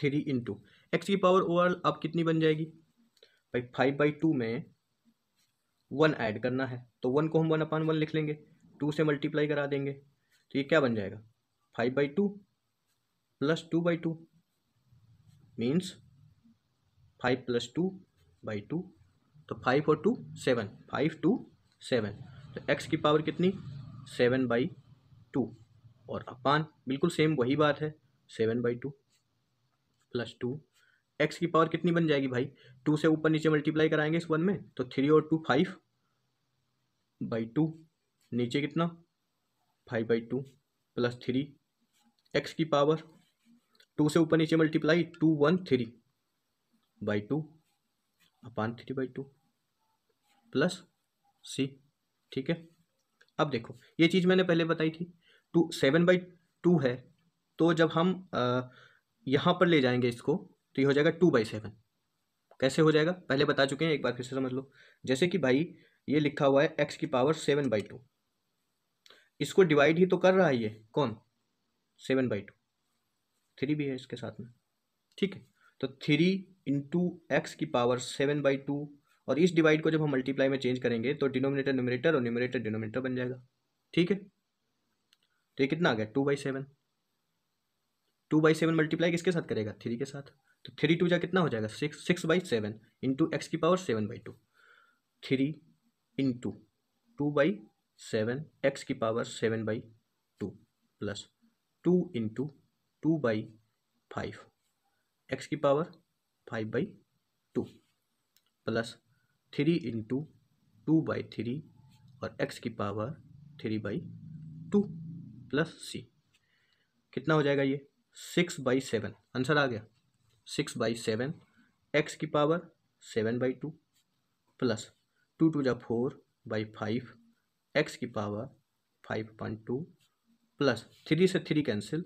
three into x की power overall अब कितनी बन जाएगी भाई five by two में वन ऐड करना है तो वन को हम वन अपान वन लिख लेंगे टू से मल्टीप्लाई करा देंगे तो ये क्या बन जाएगा five by two plus two by two means five plus two by two तो फाइव और two seven five two seven तो एक्स की पावर कितनी सेवन बाई टू और अपान बिल्कुल सेम वही बात है seven by two plus two x की पावर कितनी बन जाएगी भाई टू से ऊपर नीचे मल्टीप्लाई कराएंगे इस वन में तो थ्री और टू फाइव बाई टू नीचे कितना five by two plus three x की पावर टू से ऊपर नीचे multiply two one three by two upon three by two plus सी ठीक है अब देखो ये चीज़ मैंने पहले बताई थी टू सेवन बाई टू है तो जब हम आ, यहाँ पर ले जाएंगे इसको तो ये हो जाएगा टू बाई सेवन कैसे हो जाएगा पहले बता चुके हैं एक बार फिर से समझ लो जैसे कि भाई ये लिखा हुआ है एक्स की पावर सेवन बाई टू इसको डिवाइड ही तो कर रहा है ये कौन सेवन बाई टू थ्री भी है इसके साथ में ठीक है तो थ्री इंटू एक्स की पावर सेवन बाई टू और इस डिवाइड को जब हम मल्टीप्लाई में चेंज करेंगे तो डिनोमिनेटर न्यूमिनेटर और न्यूमिनेटर डिनोमिनेटर बन जाएगा ठीक है तो ये कितना आ गया two by seven two by seven multiply किसके साथ करेगा थ्री के साथ तो थ्री टू जा कितना हो जाएगा six six by seven into x की power seven by two three into two by seven x की power seven by two plus two into two by five x की power five by two plus three into two by three और x की power three by two plus c कितना हो जाएगा ये six by seven answer आ गया six by seven x की power seven by two plus two two जा फोर बाई फाइव एक्स की power five point two plus three से थ्री कैंसिल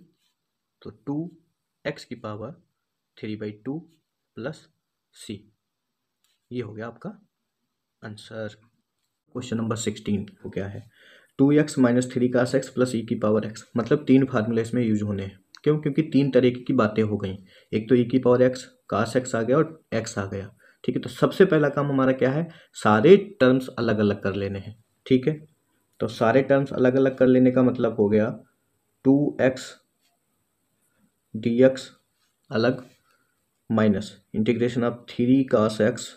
तो टू एक्स की power three by two plus c ये हो गया आपका आंसर क्वेश्चन नंबर सिक्सटीन हो गया है टू एक्स माइनस थ्री का एक्स प्लस ई की पावर एक्स मतलब तीन फार्मूले इसमें यूज होने हैं क्यों क्योंकि तीन तरीके की बातें हो गई एक तो ई e की पावर एक्स कास एक्स आ गया और एक्स आ गया ठीक है तो सबसे पहला काम हमारा क्या है सारे टर्म्स अलग अलग कर लेने हैं ठीक है तो सारे टर्म्स अलग अलग कर लेने का मतलब हो गया टू एक्स डी एक्स अलग minus integration of three cos x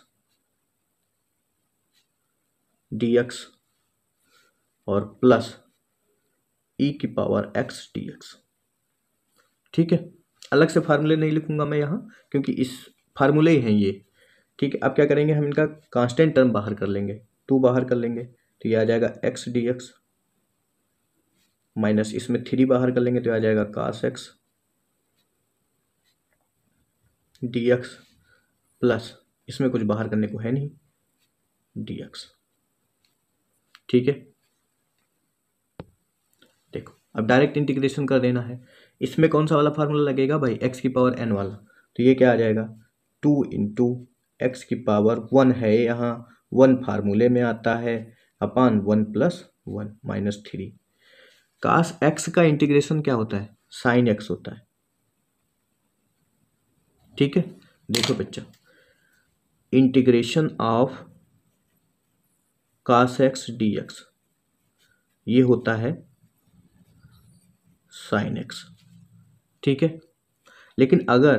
D x और प्लस ई e की पावर एक्स डी एक्स ठीक है अलग से फार्मूले नहीं लिखूंगा मैं यहाँ क्योंकि इस फार्मूले ही हैं ये ठीक है अब क्या करेंगे हम इनका कांस्टेंट टर्म बाहर कर लेंगे टू बाहर कर लेंगे तो ये आ जाएगा एक्स डी एक्स माइनस इसमें थ्री बाहर कर लेंगे तो आ जाएगा cos x D x plus इसमें कुछ बाहर करने को है नहीं डी एक्स ठीक है देखो अब डायरेक्ट इंटीग्रेशन कर देना है इसमें कौन सा वाला फार्मूला लगेगा भाई एक्स की पावर एन वाला तो ये क्या आ जाएगा टू इंटू एक्स की पावर वन है यहाँ वन फार्मूले में आता है upon one plus one minus three cos x का इंटीग्रेशन क्या होता है साइन एक्स होता है ठीक है देखो बच्चा integration of cos x D x ये होता है साइन एक्स ठीक है लेकिन अगर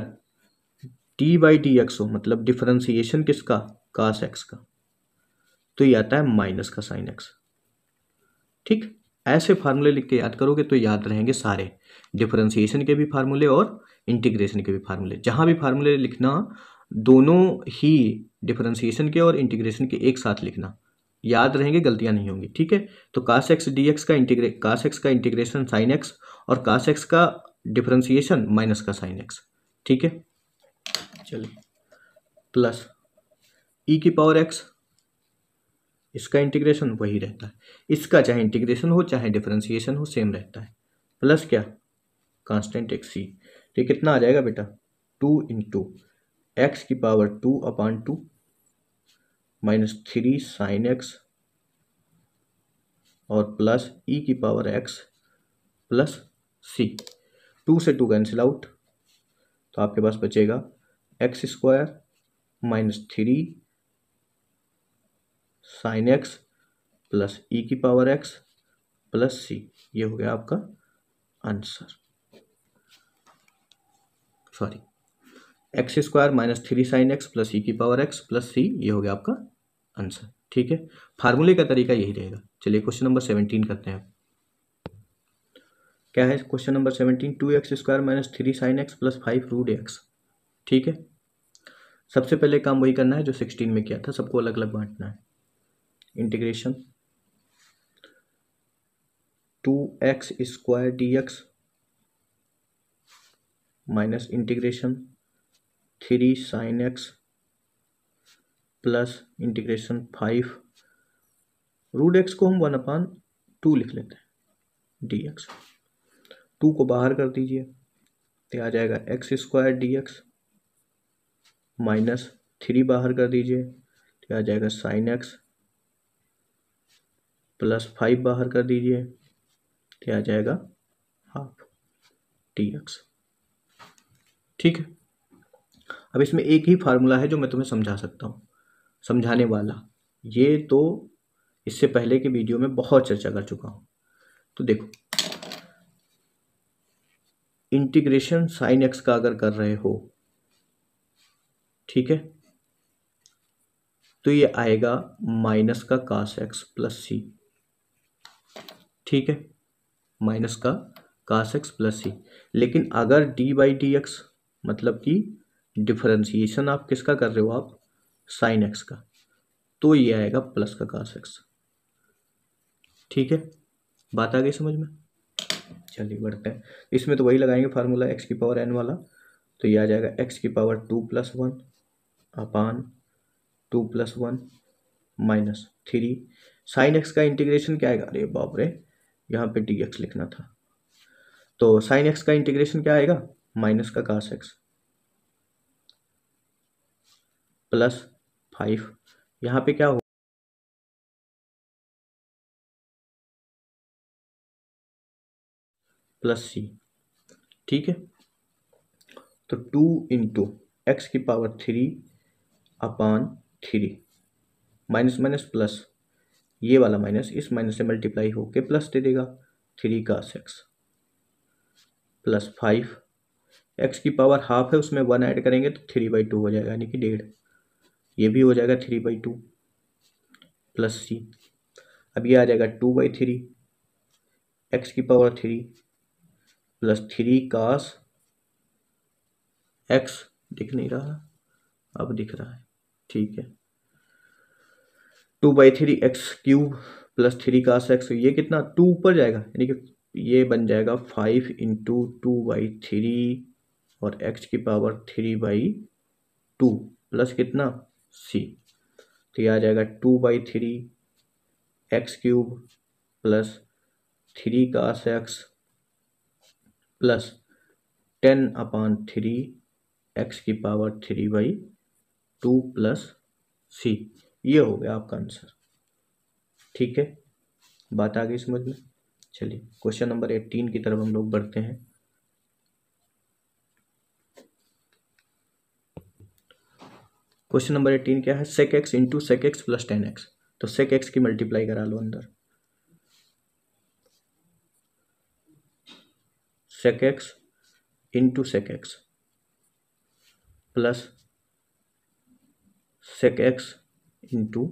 टी बाई टी एक्स हो मतलब डिफरेंसिएशन किसका कास एक्स का तो ये आता है माइनस का साइन एक्स ठीक ऐसे फार्मूले लिख के याद करोगे तो याद रहेंगे सारे डिफ्रेंसीशन के भी फार्मूले और इंटीग्रेशन के भी फार्मूले जहां भी फार्मूले लिखना दोनों ही डिफरेंसिएशन के और इंटीग्रेशन के एक साथ लिखना याद रहेंगे गलतियां नहीं होंगी ठीक है तो कास एक्स डी एक्स का इंटीग्रे कास एक्स का इंटीग्रेशन साइन एक्स और कास एक्स का डिफ्रेंसीशन माइनस का साइन एक्स ठीक है चलिए प्लस ई की पावर एक्स इसका इंटीग्रेशन वही रहता है इसका चाहे इंटीग्रेशन हो चाहे डिफ्रेंसिएशन हो सेम रहता है प्लस क्या कांस्टेंट एक्स सी ये कितना आ जाएगा बेटा टू इंटू एक्स की power two upon two minus three sine x और प्लस ई की power x plus c two से टू कैंसिल आउट तो आपके पास बचेगा x square minus three sine x plus e की पावर एक्स प्लस सी ये हो गया आपका answer sorry x square minus three sine x plus e की पावर एक्स प्लस सी ये हो गया आपका आंसर ठीक है फार्मूले का तरीका यही रहेगा चलिए क्वेश्चन नंबर सेवनटीन करते हैं क्या है question number seventeen two x square minus three sine x plus five root x ठीक है सबसे पहले काम वही करना है जो सिक्सटीन में किया था सबको अलग अलग बांटना है integration two x square d x minus integration three sine x plus integration five root x को हम वन अपान टू लिख लेते हैं डी एक्स टू को बाहर कर दीजिए तो आ जाएगा x square d x minus three बाहर कर दीजिए तो आ जाएगा साइन एक्स प्लस फाइव बाहर कर दीजिए तो आ जाएगा हाफ डी एक्स ठीक है अब इसमें एक ही फार्मूला है जो मैं तुम्हें समझा सकता हूँ समझाने वाला ये तो इससे पहले के वीडियो में बहुत चर्चा कर चुका हूँ तो देखो इंटीग्रेशन साइन एक्स का अगर कर रहे हो ठीक है तो ये आएगा माइनस का कास एक्स प्लस सी ठीक है माइनस का कास एक्स प्लस सी लेकिन अगर डी बाई डी एक्स मतलब कि डिफरेंशिएशन आप किसका कर रहे हो आप साइन एक्स का तो ये आएगा प्लस का कास एक्स ठीक है बात आ गई समझ में चलिए बढ़ते हैं तो इसमें तो वही लगाएंगे फार्मूला एक्स की पावर एन वाला तो ये आ जाएगा एक्स की power two plus one upon two plus one minus three sine x का इंटीग्रेशन क्या आएगा अरे बाप रे यहाँ पे डी एक्स लिखना था तो साइन एक्स का इंटीग्रेशन क्या आएगा माइनस का कास एक्स प्लस फाइव यहाँ पे क्या हो प्लस सी ठीक है तो टू इंटू एक्स की power three upon three minus minus plus ये वाला माइनस इस माइनस से मल्टीप्लाई होके प्लस दे देगा थ्री का सिक्स प्लस फाइव एक्स की पावर हाफ है उसमें वन ऐड करेंगे तो थ्री बाई टू हो जाएगा यानी कि डेढ़ ये भी हो जाएगा थ्री बाई टू प्लस सी अब ये आ जाएगा टू बाई थ्री एक्स की power three plus three cos x दिख नहीं रहा अब दिख रहा है ठीक है two by three x cube plus three cos x ये कितना टू ऊपर जाएगा यानी कि ये बन जाएगा five into two by three और एक्स की power three by two plus कितना सी तो यह आ जाएगा two by three x cube plus three cos x plus ten upon three x की power three by two plus c ये हो गया आपका आंसर ठीक है बात आ गई समझ में चलिए क्वेश्चन नंबर एट्टीन की तरफ हम लोग बढ़ते हैं क्वेश्चन नंबर एटीन क्या है sec x into sec x plus tan x तो सेक एक्स की मल्टीप्लाई करा लो अंदर sec x into sec x plus sec x into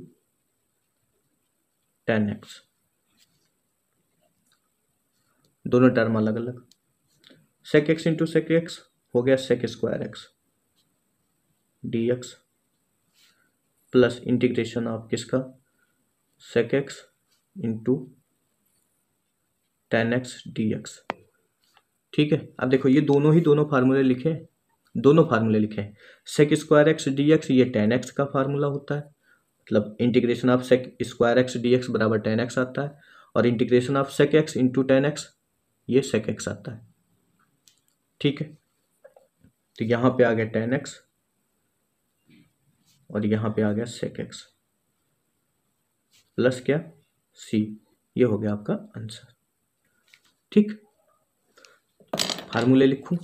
tan x दोनों टर्म अलग अलग sec x into sec x हो गया sec square x D x plus integration आप किसका sec x into tan x D x ठीक है अब देखो ये दोनों ही दोनों फार्मूले लिखे दोनों फार्मूले लिखे हैं sec square x D x ये टेन एक्स का फार्मूला होता है मतलब integration of sec square x D x बराबर टेन एक्स आता है और integration of sec x into tan x ये सेक एक्स आता है ठीक है तो यहाँ पे आ गया टेन एक्स और यहाँ पे आ गया सेक एक्स प्लस क्या सी ये हो गया आपका आंसर ठीक फार्मूले लिखूँ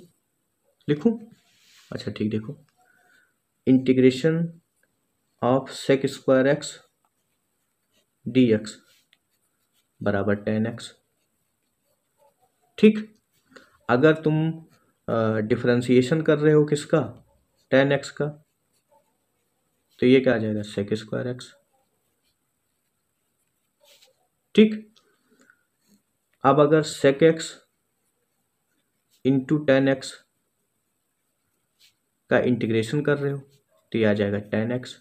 लिखूँ अच्छा ठीक देखो integration of sec square x D x बराबर टेन एक्स ठीक अगर तुम डिफ्रेंसीशन कर रहे हो किसका टेन एक्स का तो ये क्या आ जाएगा सेक स्क्वायर एक्स ठीक अब अगर sec x into tan x का इंटीग्रेशन कर रहे हो तो ये आ जाएगा tan x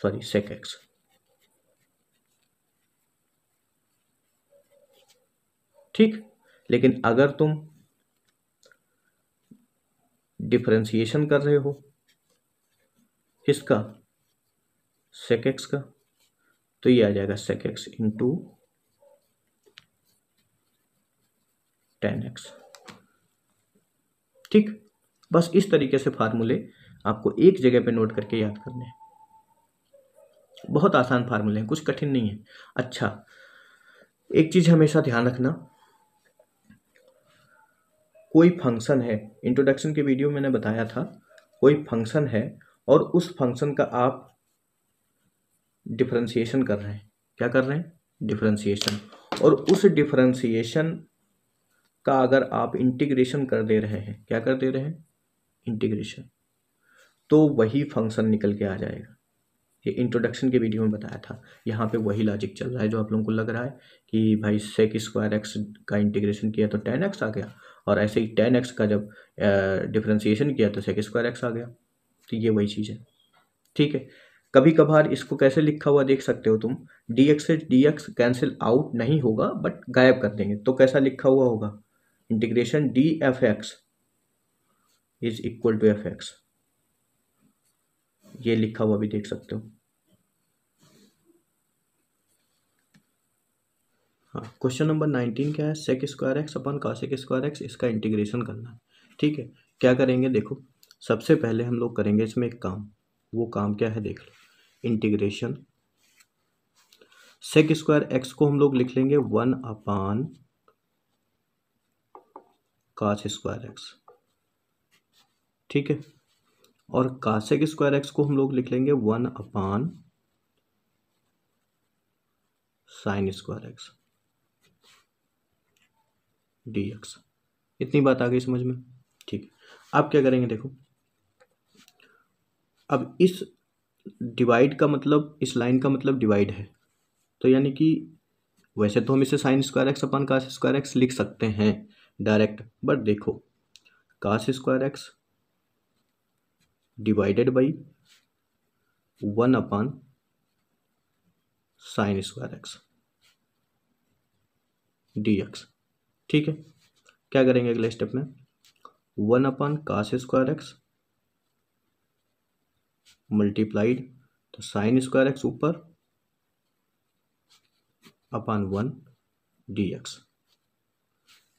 sorry sec x ठीक लेकिन अगर तुम डिफ्रेंसिएशन कर रहे हो किसका सेक एक्स का तो ये आ जाएगा sec x into tan x ठीक बस इस तरीके से फार्मूले आपको एक जगह पे नोट करके याद करने हैं बहुत आसान फार्मूले हैं कुछ कठिन नहीं है अच्छा एक चीज़ हमेशा ध्यान रखना कोई फंक्शन है इंट्रोडक्शन के वीडियो मैंने बताया था कोई फंक्शन है और उस फंक्शन का आप डिफरेंशिएशन कर रहे हैं क्या कर रहे हैं डिफरेंशिएशन और उस डिफरेंशिएशन का अगर आप इंटीग्रेशन कर दे रहे हैं क्या कर दे रहे हैं इंटीग्रेशन तो वही फंक्शन निकल के आ जाएगा ये इंट्रोडक्शन के वीडियो में बताया था यहाँ पे वही लॉजिक चल रहा है जो आप लोगों को लग रहा है कि भाई सेक स्क्वायर एक्स का इंटीग्रेशन किया तो टेन एक्स आ गया और ऐसे ही टेन एक्स का जब डिफ्रेंसीशन किया तो सेक स्क्वायर एक्स आ गया तो ये वही चीज़ है ठीक है कभी कभार इसको कैसे लिखा हुआ देख सकते हो तुम डी एक्स से डी एक्स कैंसिल आउट नहीं होगा बट गायब कर देंगे तो कैसा लिखा हुआ होगा integration d f x is equal to f x ये लिखा हुआ भी देख सकते हो क्वेश्चन नंबर नाइनटीन क्या है sec square x upon cosec square x इसका इंटीग्रेशन करना है ठीक है क्या करेंगे देखो सबसे पहले हम लोग करेंगे इसमें एक काम वो काम क्या है देख लो इंटीग्रेशन सेक स्क्वायर एक्स को हम लोग लिख लेंगे one upon cos square x ठीक है और कासेक स्क्वायर एक्स को हम लोग लिख लेंगे one upon sine square x D x इतनी बात आ गई समझ में ठीक अब क्या करेंगे देखो अब इस डिवाइड का मतलब इस लाइन का मतलब डिवाइड है तो यानी कि वैसे तो हम इसे sine square x upon cos square x लिख सकते हैं डायरेक्ट बट देखो cos square x divided by one upon sine square x D x ठीक है क्या करेंगे अगले स्टेप में one upon cos square x multiplied तो साइन स्क्वायर एक्स ऊपर अपान वन डी एक्स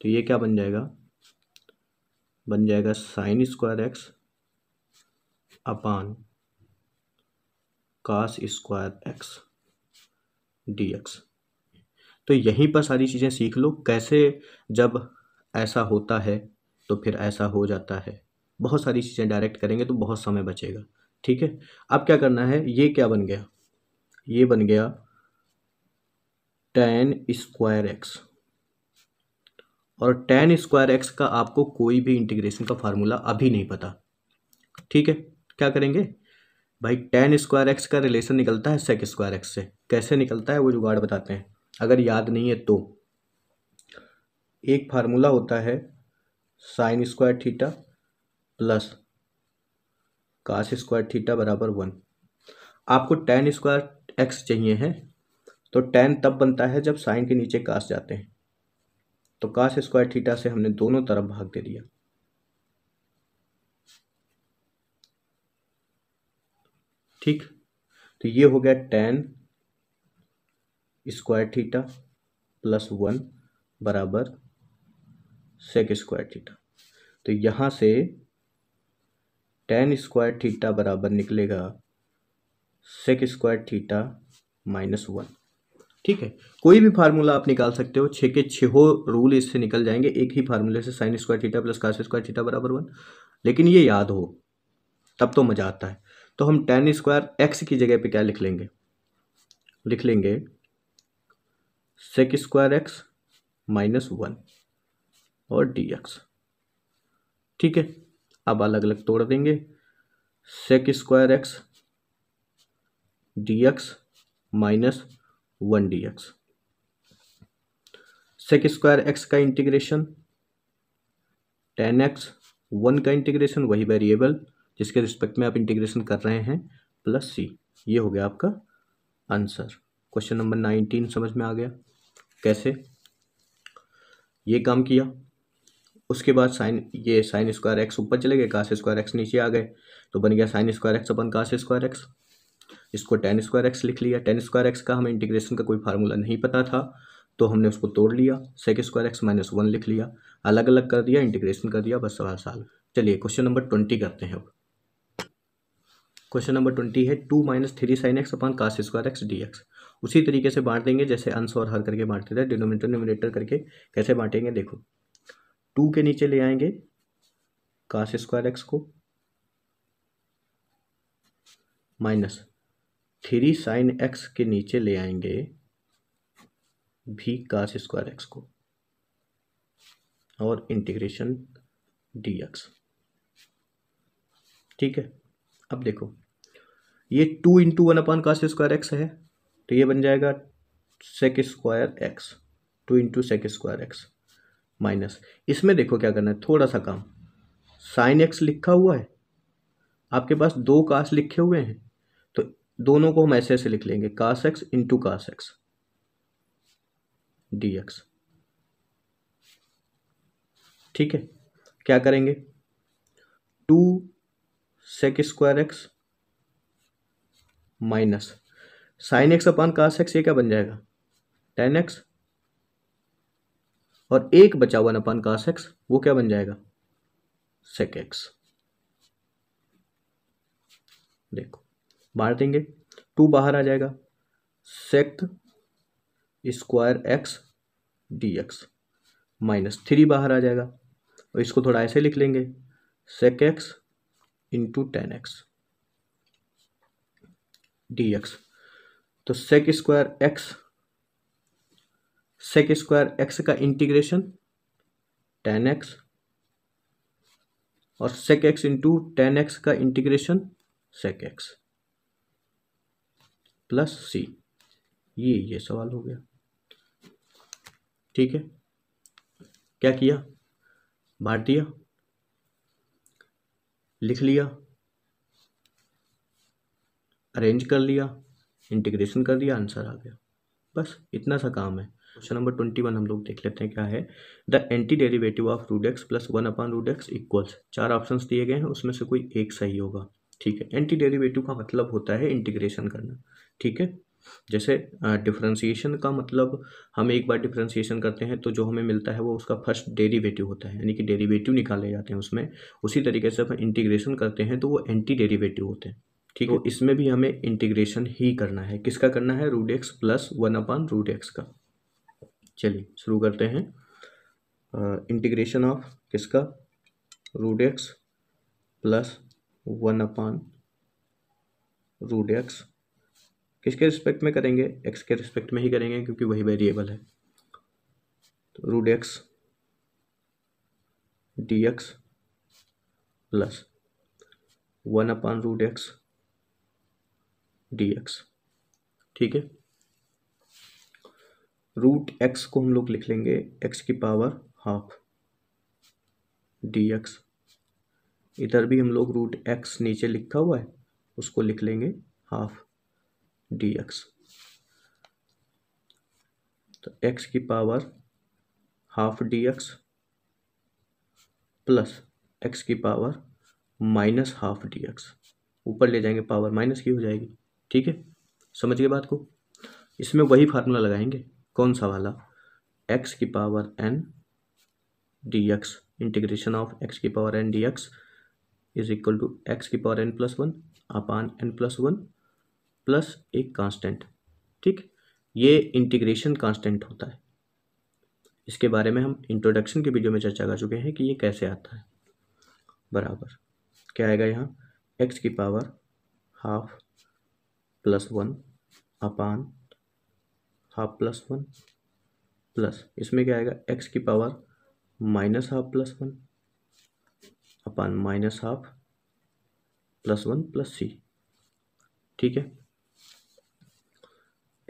तो ये क्या बन जाएगा बन जाएगा sine square x upon cos square x D x तो यहीं पर सारी चीज़ें सीख लो कैसे जब ऐसा होता है तो फिर ऐसा हो जाता है बहुत सारी चीज़ें डायरेक्ट करेंगे तो बहुत समय बचेगा ठीक है अब क्या करना है ये क्या बन गया ये बन गया टेन स्क्वायर एक्स और टेन स्क्वायर एक्स का आपको कोई भी इंटीग्रेशन का फार्मूला अभी नहीं पता ठीक है क्या करेंगे भाई टेन स्क्वायर एक्स का रिलेशन निकलता है सेक स्क्वायर एक्स से कैसे निकलता है वो जुगाड़ बताते हैं अगर याद नहीं है तो एक फार्मूला होता है sine square theta plus cos square theta बराबर वन आपको टेन स्क्वायर एक्स चाहिए है तो टेन तब बनता है जब साइन के नीचे काश जाते हैं तो काश स्क्वायर थीटा से हमने दोनों तरफ भाग दे दिया ठीक तो ये हो गया tan square theta plus one बराबर सेक स्क्वायर थीटा तो यहाँ से टेन स्क्वायर थीटा बराबर निकलेगा sec square theta minus one ठीक है कोई भी फार्मूला आप निकाल सकते हो छः के छः रूल इससे निकल जाएंगे एक ही फार्मूले से sine square theta plus cos square theta बराबर वन लेकिन ये याद हो तब तो मज़ा आता है तो हम टेन स्क्वायर एक्स की जगह पे क्या लिख लेंगे लिख लेंगे sec square x minus one और डी एक्स ठीक है अब अलग अलग तोड़ देंगे sec square x D x minus one d x sec square x का इंटीग्रेशन टेन एक्स वन का इंटीग्रेशन वही वेरिएबल जिसके रिस्पेक्ट में आप इंटीग्रेशन कर रहे हैं प्लस सी ये हो गया आपका आंसर क्वेश्चन नंबर नाइनटीन समझ में आ गया कैसे ये काम किया उसके बाद साइन ये साइन स्क्वायर एक्स ऊपर चले गए काश स्क्वायर एक्स नीचे आ गए तो बन गया sign square x upon cos square x इसको टेन स्क्वायर एक्स लिख लिया टेन स्क्वायर एक्स का हमें इंटीग्रेशन का कोई फार्मूला नहीं पता था तो हमने उसको तोड़ लिया sec square x minus one लिख लिया अलग अलग कर दिया इंटीग्रेशन कर दिया बस सवाल साल चलिए क्वेश्चन नंबर ट्वेंटी करते हैं अब क्वेश्चन नंबर ट्वेंटी है two minus three sine x upon cos square x D x उसी तरीके से बांट देंगे जैसे अंश और हर करके बांटते थे डिनोमीटर डिनोमिनेटर करके कैसे बांटेंगे देखो टू के नीचे ले आएंगे कास स्क्वायर एक्स को माइनस थ्री साइन एक्स के नीचे ले आएंगे भी कास स्क्वायर एक्स को और इंटीग्रेशन डी एक्स ठीक है अब देखो ये two into one upon cos square x है तो ये बन जाएगा sec square x two into sec square x minus इसमें देखो क्या करना है थोड़ा सा काम साइन एक्स लिखा हुआ है आपके पास दो कास लिखे हुए हैं दोनों को हम ऐसे ऐसे लिख लेंगे cos x into cos x D x ठीक है क्या करेंगे two sec square x minus sine x upon cos x ये क्या बन जाएगा टेन एक्स और एक बचा हुआ अपान कास एक्स वो क्या बन जाएगा सेक एक्स देखो बाहर देंगे टू बाहर आ जाएगा sec square x D x minus three बाहर आ जाएगा और इसको थोड़ा ऐसे लिख लेंगे sec x into tan x D x तो sec square x sec square x का इंटीग्रेशन टेन एक्स और sec x into tan x का integration sec x plus c ये ये सवाल हो गया ठीक है क्या किया मार दिया लिख लिया अरेंज कर लिया इंटीग्रेशन कर दिया आंसर आ गया बस इतना सा काम है क्वेश्चन नंबर ट्वेंटी वन हम लोग देख लेते हैं क्या है the antiderivative of root x x plus one upon root x x equals चार ऑप्शंस दिए गए हैं उसमें से कोई एक सही होगा ठीक है एंटी डेरिवेटिव का मतलब होता है इंटीग्रेशन करना ठीक है जैसे डिफ्रेंसीशन का मतलब हम एक बार डिफ्रेंसीशन करते हैं तो जो हमें मिलता है वो उसका फर्स्ट डेरिवेटिव होता है यानी कि डेरिवेटिव निकाले जाते हैं उसमें उसी तरीके से हम इंटीग्रेशन करते हैं तो वो एंटी डेरिवेटिव होते हैं ठीक है तो इसमें भी हमें इंटीग्रेशन ही करना है किसका करना है root x plus one upon root x का चलिए शुरू करते हैं इंटीग्रेशन ऑफ किसका root x plus one upon root x किसके रिस्पेक्ट में करेंगे एक्स के रिस्पेक्ट में ही करेंगे क्योंकि वही वेरिएबल है तो root x D x plus one upon root x D x ठीक है रूट एक्स को हम लोग लिख लेंगे एक्स की पावर हाफ डी एक्स इधर भी हम लोग रूट एक्स नीचे लिखा हुआ है उसको लिख लेंगे हाफ डी एक्स तो एक्स की power half d x plus x की power minus half d x ऊपर ले जाएंगे पावर माइनस की हो जाएगी ठीक है समझ गए बात को इसमें वही फार्मूला लगाएंगे कौन सा वाला एक्स की power n d x integration of x की power n d x is equal to x की power n plus one upon n plus one plus एक कांस्टेंट ठीक ये इंटीग्रेशन कांस्टेंट होता है इसके बारे में हम इंट्रोडक्शन के वीडियो में चर्चा कर चुके हैं कि ये कैसे आता है बराबर क्या आएगा यहाँ एक्स की power half plus one upon half plus one plus इसमें क्या आएगा एक्स की power minus half plus one upon minus half plus one plus सी ठीक है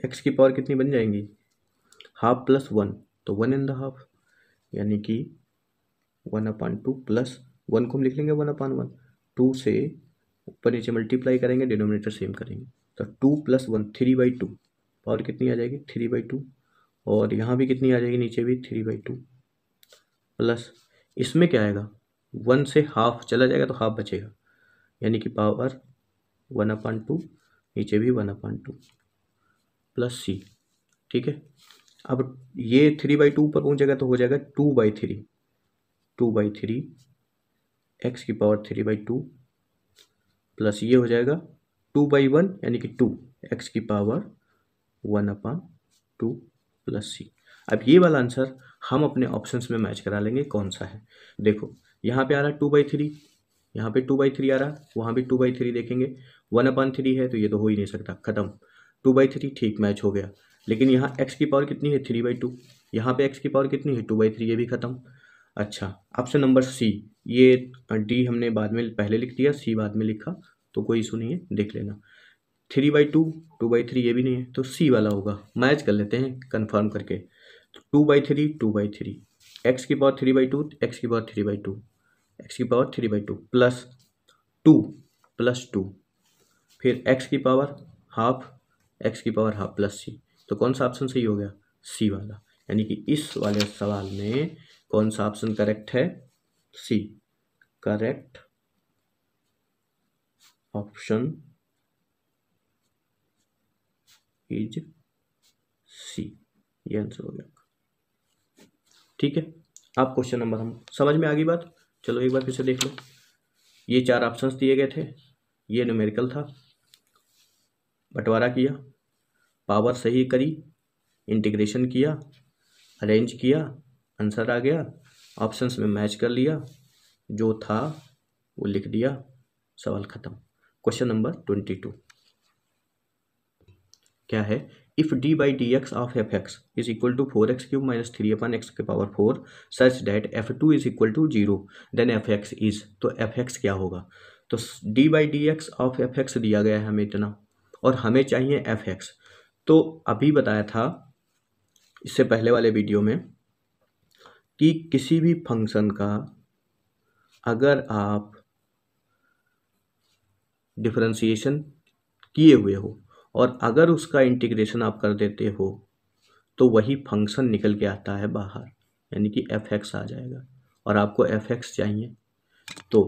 एक्स की पावर कितनी बन जाएंगी हाफ प्लस वन तो वन एंड द हाफ यानी कि one upon two plus one को हम लिख लेंगे वन अपान वन टू से ऊपर नीचे मल्टीप्लाई करेंगे डिनोमिनेटर सेम करेंगे तो two plus one three by two power कितनी आ जाएगी थ्री बाई टू और यहाँ भी कितनी आ जाएगी नीचे भी थ्री बाई टू प्लस इसमें क्या आएगा वन से हाफ चला जाएगा तो हाफ बचेगा यानी कि पावर वन अपान टू नीचे भी वन अपान टू प्लस सी ठीक है अब ये थ्री बाई टू पर पहुंच जाएगा तो हो जाएगा two by three two by three x की power three by two plus ये हो जाएगा टू बाई वन यानी कि टू एक्स की power one upon two plus सी अब ये वाला आंसर हम अपने ऑप्शंस में मैच करा लेंगे कौन सा है देखो यहाँ पे आ रहा टू बाई थ्री यहाँ पे टू बाई थ्री आ रहा वहाँ भी टू बाई थ्री देखेंगे वन अपान थ्री है तो ये तो हो ही नहीं सकता खत्म टू बाई थ्री ठीक मैच हो गया लेकिन यहाँ एक्स की पावर कितनी है थ्री बाई टू यहाँ पर एक्स की पावर कितनी है टू बाई थ्री ये भी खत्म अच्छा ऑप्शन नंबर सी ये डी हमने बाद में पहले लिख दिया सी बाद में लिखा तो कोई इशू नहीं है देख लेना three by two two by three ये भी नहीं है तो सी वाला होगा मैच कर लेते हैं कन्फर्म करके two by three two by three x की power three by two x की power three by two x की power three by two plus two plus two फिर एक्स की पावर हाफ एक्स की पावर हाफ प्लस सी तो कौन सा option सही हो गया सी वाला यानी कि इस वाले सवाल में कौन सा ऑप्शन करेक्ट है c correct option is c ये आंसर हो गया ठीक है आप क्वेश्चन नंबर हम समझ में आ गई बात चलो एक बार फिर से देख लो ये चार ऑप्शंस दिए गए थे ये न्यूमेरिकल था बंटवारा किया पावर सही करी इंटीग्रेशन किया अरेंज किया आंसर आ गया ऑप्शंस में मैच कर लिया जो था वो लिख दिया सवाल ख़त्म क्वेश्चन नंबर ट्वेंटी टू क्या है if d by D x of F x is equal to four x cube minus three upon x के power four such that f two is equal to zero then f x is तो f x क्या होगा तो d by D x of F x दिया गया है हमें इतना और हमें चाहिए एफ एक्स तो अभी बताया था इससे पहले वाले वीडियो में कि किसी भी फंक्शन का अगर आप डिफ्रेंसीशन किए हुए हो और अगर उसका इंटीग्रेशन आप कर देते हो तो वही फंक्शन निकल के आता है बाहर यानी कि एफ एक्स आ जाएगा और आपको एफ एक्स चाहिए तो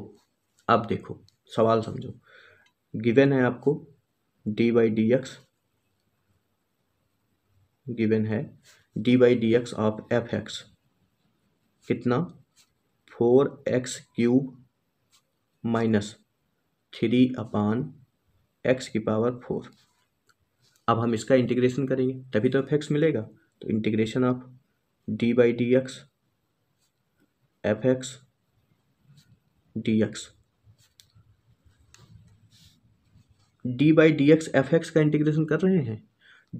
आप देखो सवाल समझो गिवन है आपको D by D X given है D by D x of F X कितना four x cube minus three upon x की पावर फोर अब हम इसका इंटीग्रेशन करेंगे तभी तो एफ एक्स मिलेगा तो integration of D by D X F X D X D by D X F X का इंटीग्रेशन कर रहे हैं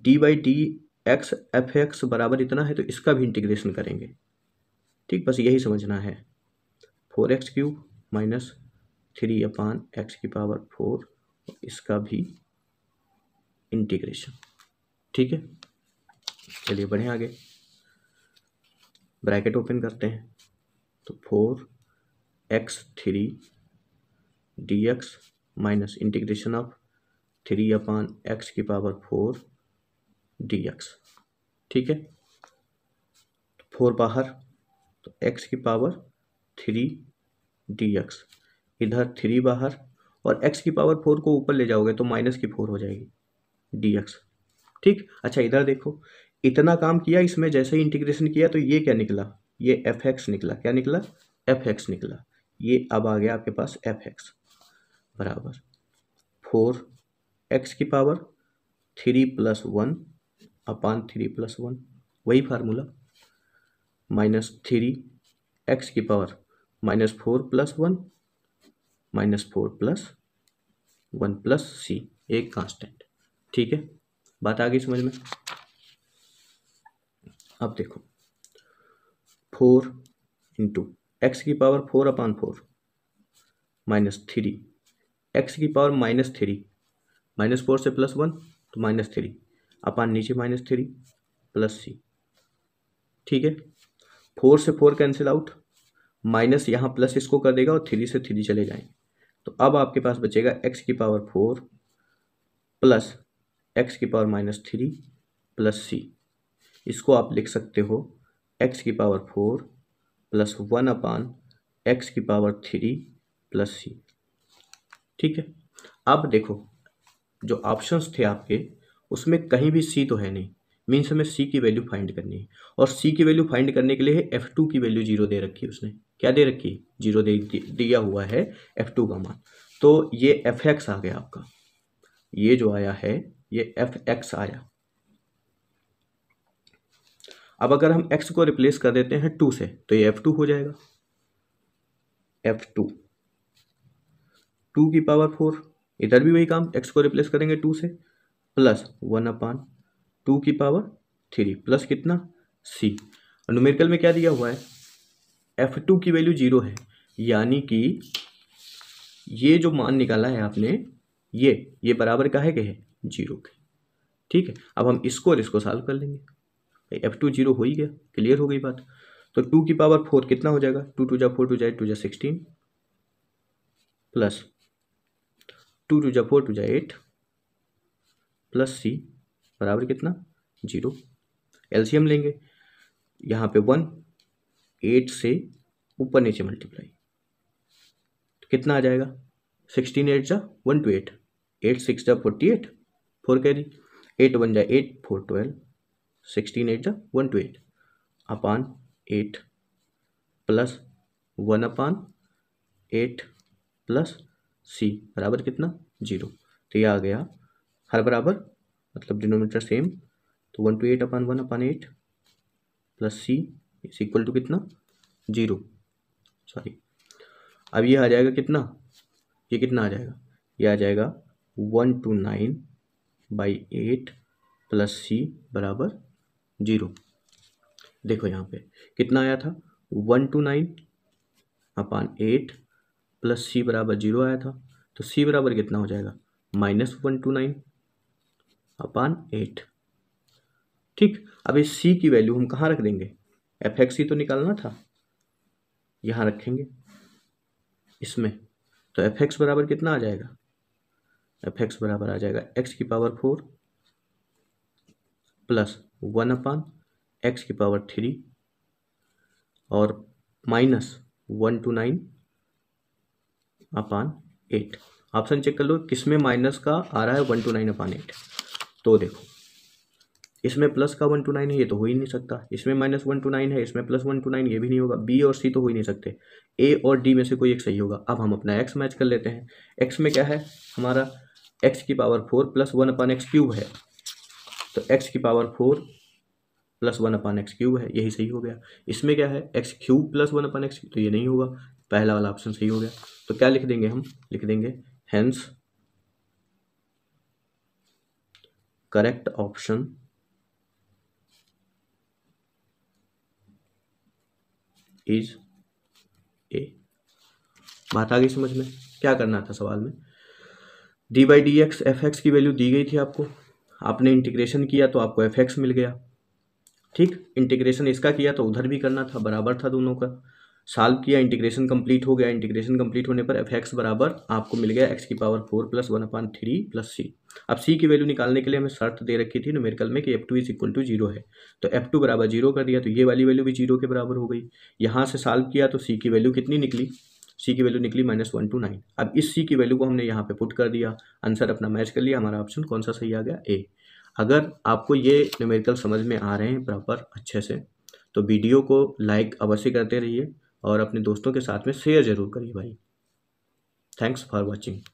D by D X F X बराबर इतना है तो इसका भी इंटीग्रेशन करेंगे ठीक बस यही समझना है four x cube minus three upon x की पावर फोर इसका भी इंटीग्रेशन ठीक है चलिए बढ़े आगे ब्रैकेट ओपन करते हैं तो four X three D x minus integration of three upon x की पावर फोर डी एक्स ठीक है तो फोर बाहर तो एक्स की पावर थ्री डी एक्स इधर थ्री बाहर और एक्स की पावर फोर को ऊपर ले जाओगे तो माइनस की फोर हो जाएगी डी एक्स ठीक अच्छा इधर देखो इतना काम किया इसमें जैसे ही इंटीग्रेशन किया तो ये क्या निकला ये एफ एक्स निकला क्या निकला एफ एक्स निकला ये अब आ गया आपके पास एफ एक्स बराबर फोर एक्स की power three plus one upon three plus one वही फार्मूला माइनस थ्री एक्स की power minus four plus one minus four plus one plus C एक कांस्टेंट ठीक है बात आ गई समझ में अब देखो फोर इंटू एक्स की power four upon four minus three x की power minus three minus four से प्लस वन तो माइनस थ्री अपान नीचे माइनस थ्री प्लस सी ठीक है फोर से फोर कैंसिल आउट माइनस यहाँ प्लस इसको कर देगा और थ्री से थ्री चले जाएंगे तो अब आपके पास बचेगा एक्स की पावर फोर प्लस एक्स की power minus three plus C इसको आप लिख सकते हो एक्स की power four plus one upon x की पावर थ्री प्लस सी ठीक है अब देखो जो ऑप्शंस थे आपके उसमें कहीं भी सी तो है नहीं मीन्स हमें सी की वैल्यू फाइंड करनी है और सी की वैल्यू फाइंड करने के लिए एफ टू की वैल्यू जीरो दे रखी है उसने क्या दे रखी है जीरो दे दिया हुआ है एफ टू का मान तो ये एफ एक्स आ गया आपका ये जो आया है ये एफ एक्स आया अब अगर हम एक्स को रिप्लेस कर देते हैं टू से तो ये एफ टू हो जाएगा एफ टू टू की पावर फोर इधर भी वही काम एक्स को रिप्लेस करेंगे टू से प्लस वन अपान टू की पावर थ्री प्लस कितना सी अनुमेरिकल में क्या दिया हुआ है एफ टू की वैल्यू जीरो है यानी कि ये जो मान निकाला है आपने ये ये बराबर का है कहे जीरो के ठीक है अब हम इसको और इसको सॉल्व कर लेंगे एफ टू जीरो हो ही गया क्लियर हो गई बात तो टू की पावर फोर कितना हो जाएगा टू टू जा फोर टू जाए टू जा सिक्सटीन प्लस टू टू जा फोर टू जा एट प्लस सी बराबर कितना जीरो एलसीएम लेंगे यहाँ पे वन एट से ऊपर नीचे मल्टीप्लाई तो कितना आ जाएगा सिक्सटीन एट जा one two eight eight six जा forty eight four carry eight one जा eight four twelve sixteen eight जा one two eight upon eight plus one upon eight plus C बराबर कितना जीरो तो ये आ गया हर बराबर मतलब डिनोमीटर सेम तो one two eight upon one upon eight plus C is equal to कितना जीरो सॉरी अब ये आ जाएगा कितना ये कितना आ जाएगा ये आ जाएगा one two nine by eight plus C बराबर जीरो देखो यहाँ पे कितना आया था one two nine upon eight plus C बराबर जीरो आया था तो सी बराबर कितना हो जाएगा minus one two nine upon eight ठीक अब इस सी की वैल्यू हम कहाँ रख देंगे एफ एक्स ही तो निकालना था यहाँ रखेंगे इसमें तो एफ एक्स बराबर कितना आ जाएगा एफ एक्स बराबर आ जाएगा एक्स की power four plus one upon x की पावर थ्री और minus one two nine upon eight option check कर लो किसमें माइनस का आ रहा है one two nine upon eight तो देखो इसमें प्लस का वन टू नाइन है ये तो हो ही नहीं सकता इसमें माइनस वन टू नाइन है इसमें प्लस वन टू नाइन ये भी नहीं होगा बी और सी तो हो ही नहीं सकते ए और डी में से कोई एक सही होगा अब हम अपना एक्स मैच कर लेते हैं एक्स में क्या है हमारा एक्स की power four plus one upon X cube है तो एक्स की power four plus one upon X cube है यही सही हो गया इसमें क्या है x cube plus one upon X तो ये नहीं होगा पहला वाला ऑप्शन सही हो गया तो क्या लिख देंगे हम लिख देंगे hence correct option is A बात आ गई समझ में क्या करना था सवाल में D by D X F X की वैल्यू दी गई थी आपको आपने इंटीग्रेशन किया तो आपको एफ एक्स मिल गया ठीक इंटीग्रेशन इसका किया तो उधर भी करना था बराबर था दोनों का सॉल्व किया इंटीग्रेशन कंप्लीट हो गया इंटीग्रेशन कंप्लीट होने पर एफ एक्स बराबर आपको मिल गया एक्स की power four plus one upon three plus सी अब सी की वैल्यू निकालने के लिए हमें शर्त दे रखी थी न्यूमेरिकल में कि F two is equal to zero है तो एफ टू बराबर जीरो कर दिया तो ये वाली वैल्यू भी जीरो के बराबर हो गई यहाँ से सॉल्व किया तो सी की वैल्यू कितनी निकली सी की वैल्यू निकली माइनस वन टू नाइन अब इस सी की वैल्यू को हमने यहाँ पे पुट कर दिया आंसर अपना मैच कर लिया हमारा ऑप्शन कौन सा सही आ गया ए अगर आपको ये न्यूमेरिकल समझ में आ रहे हैं प्रॉपर अच्छे से तो वीडियो को लाइक अवश्य करते रहिए और अपने दोस्तों के साथ में शेयर ज़रूर करिए भाई थैंक्स फॉर वॉचिंग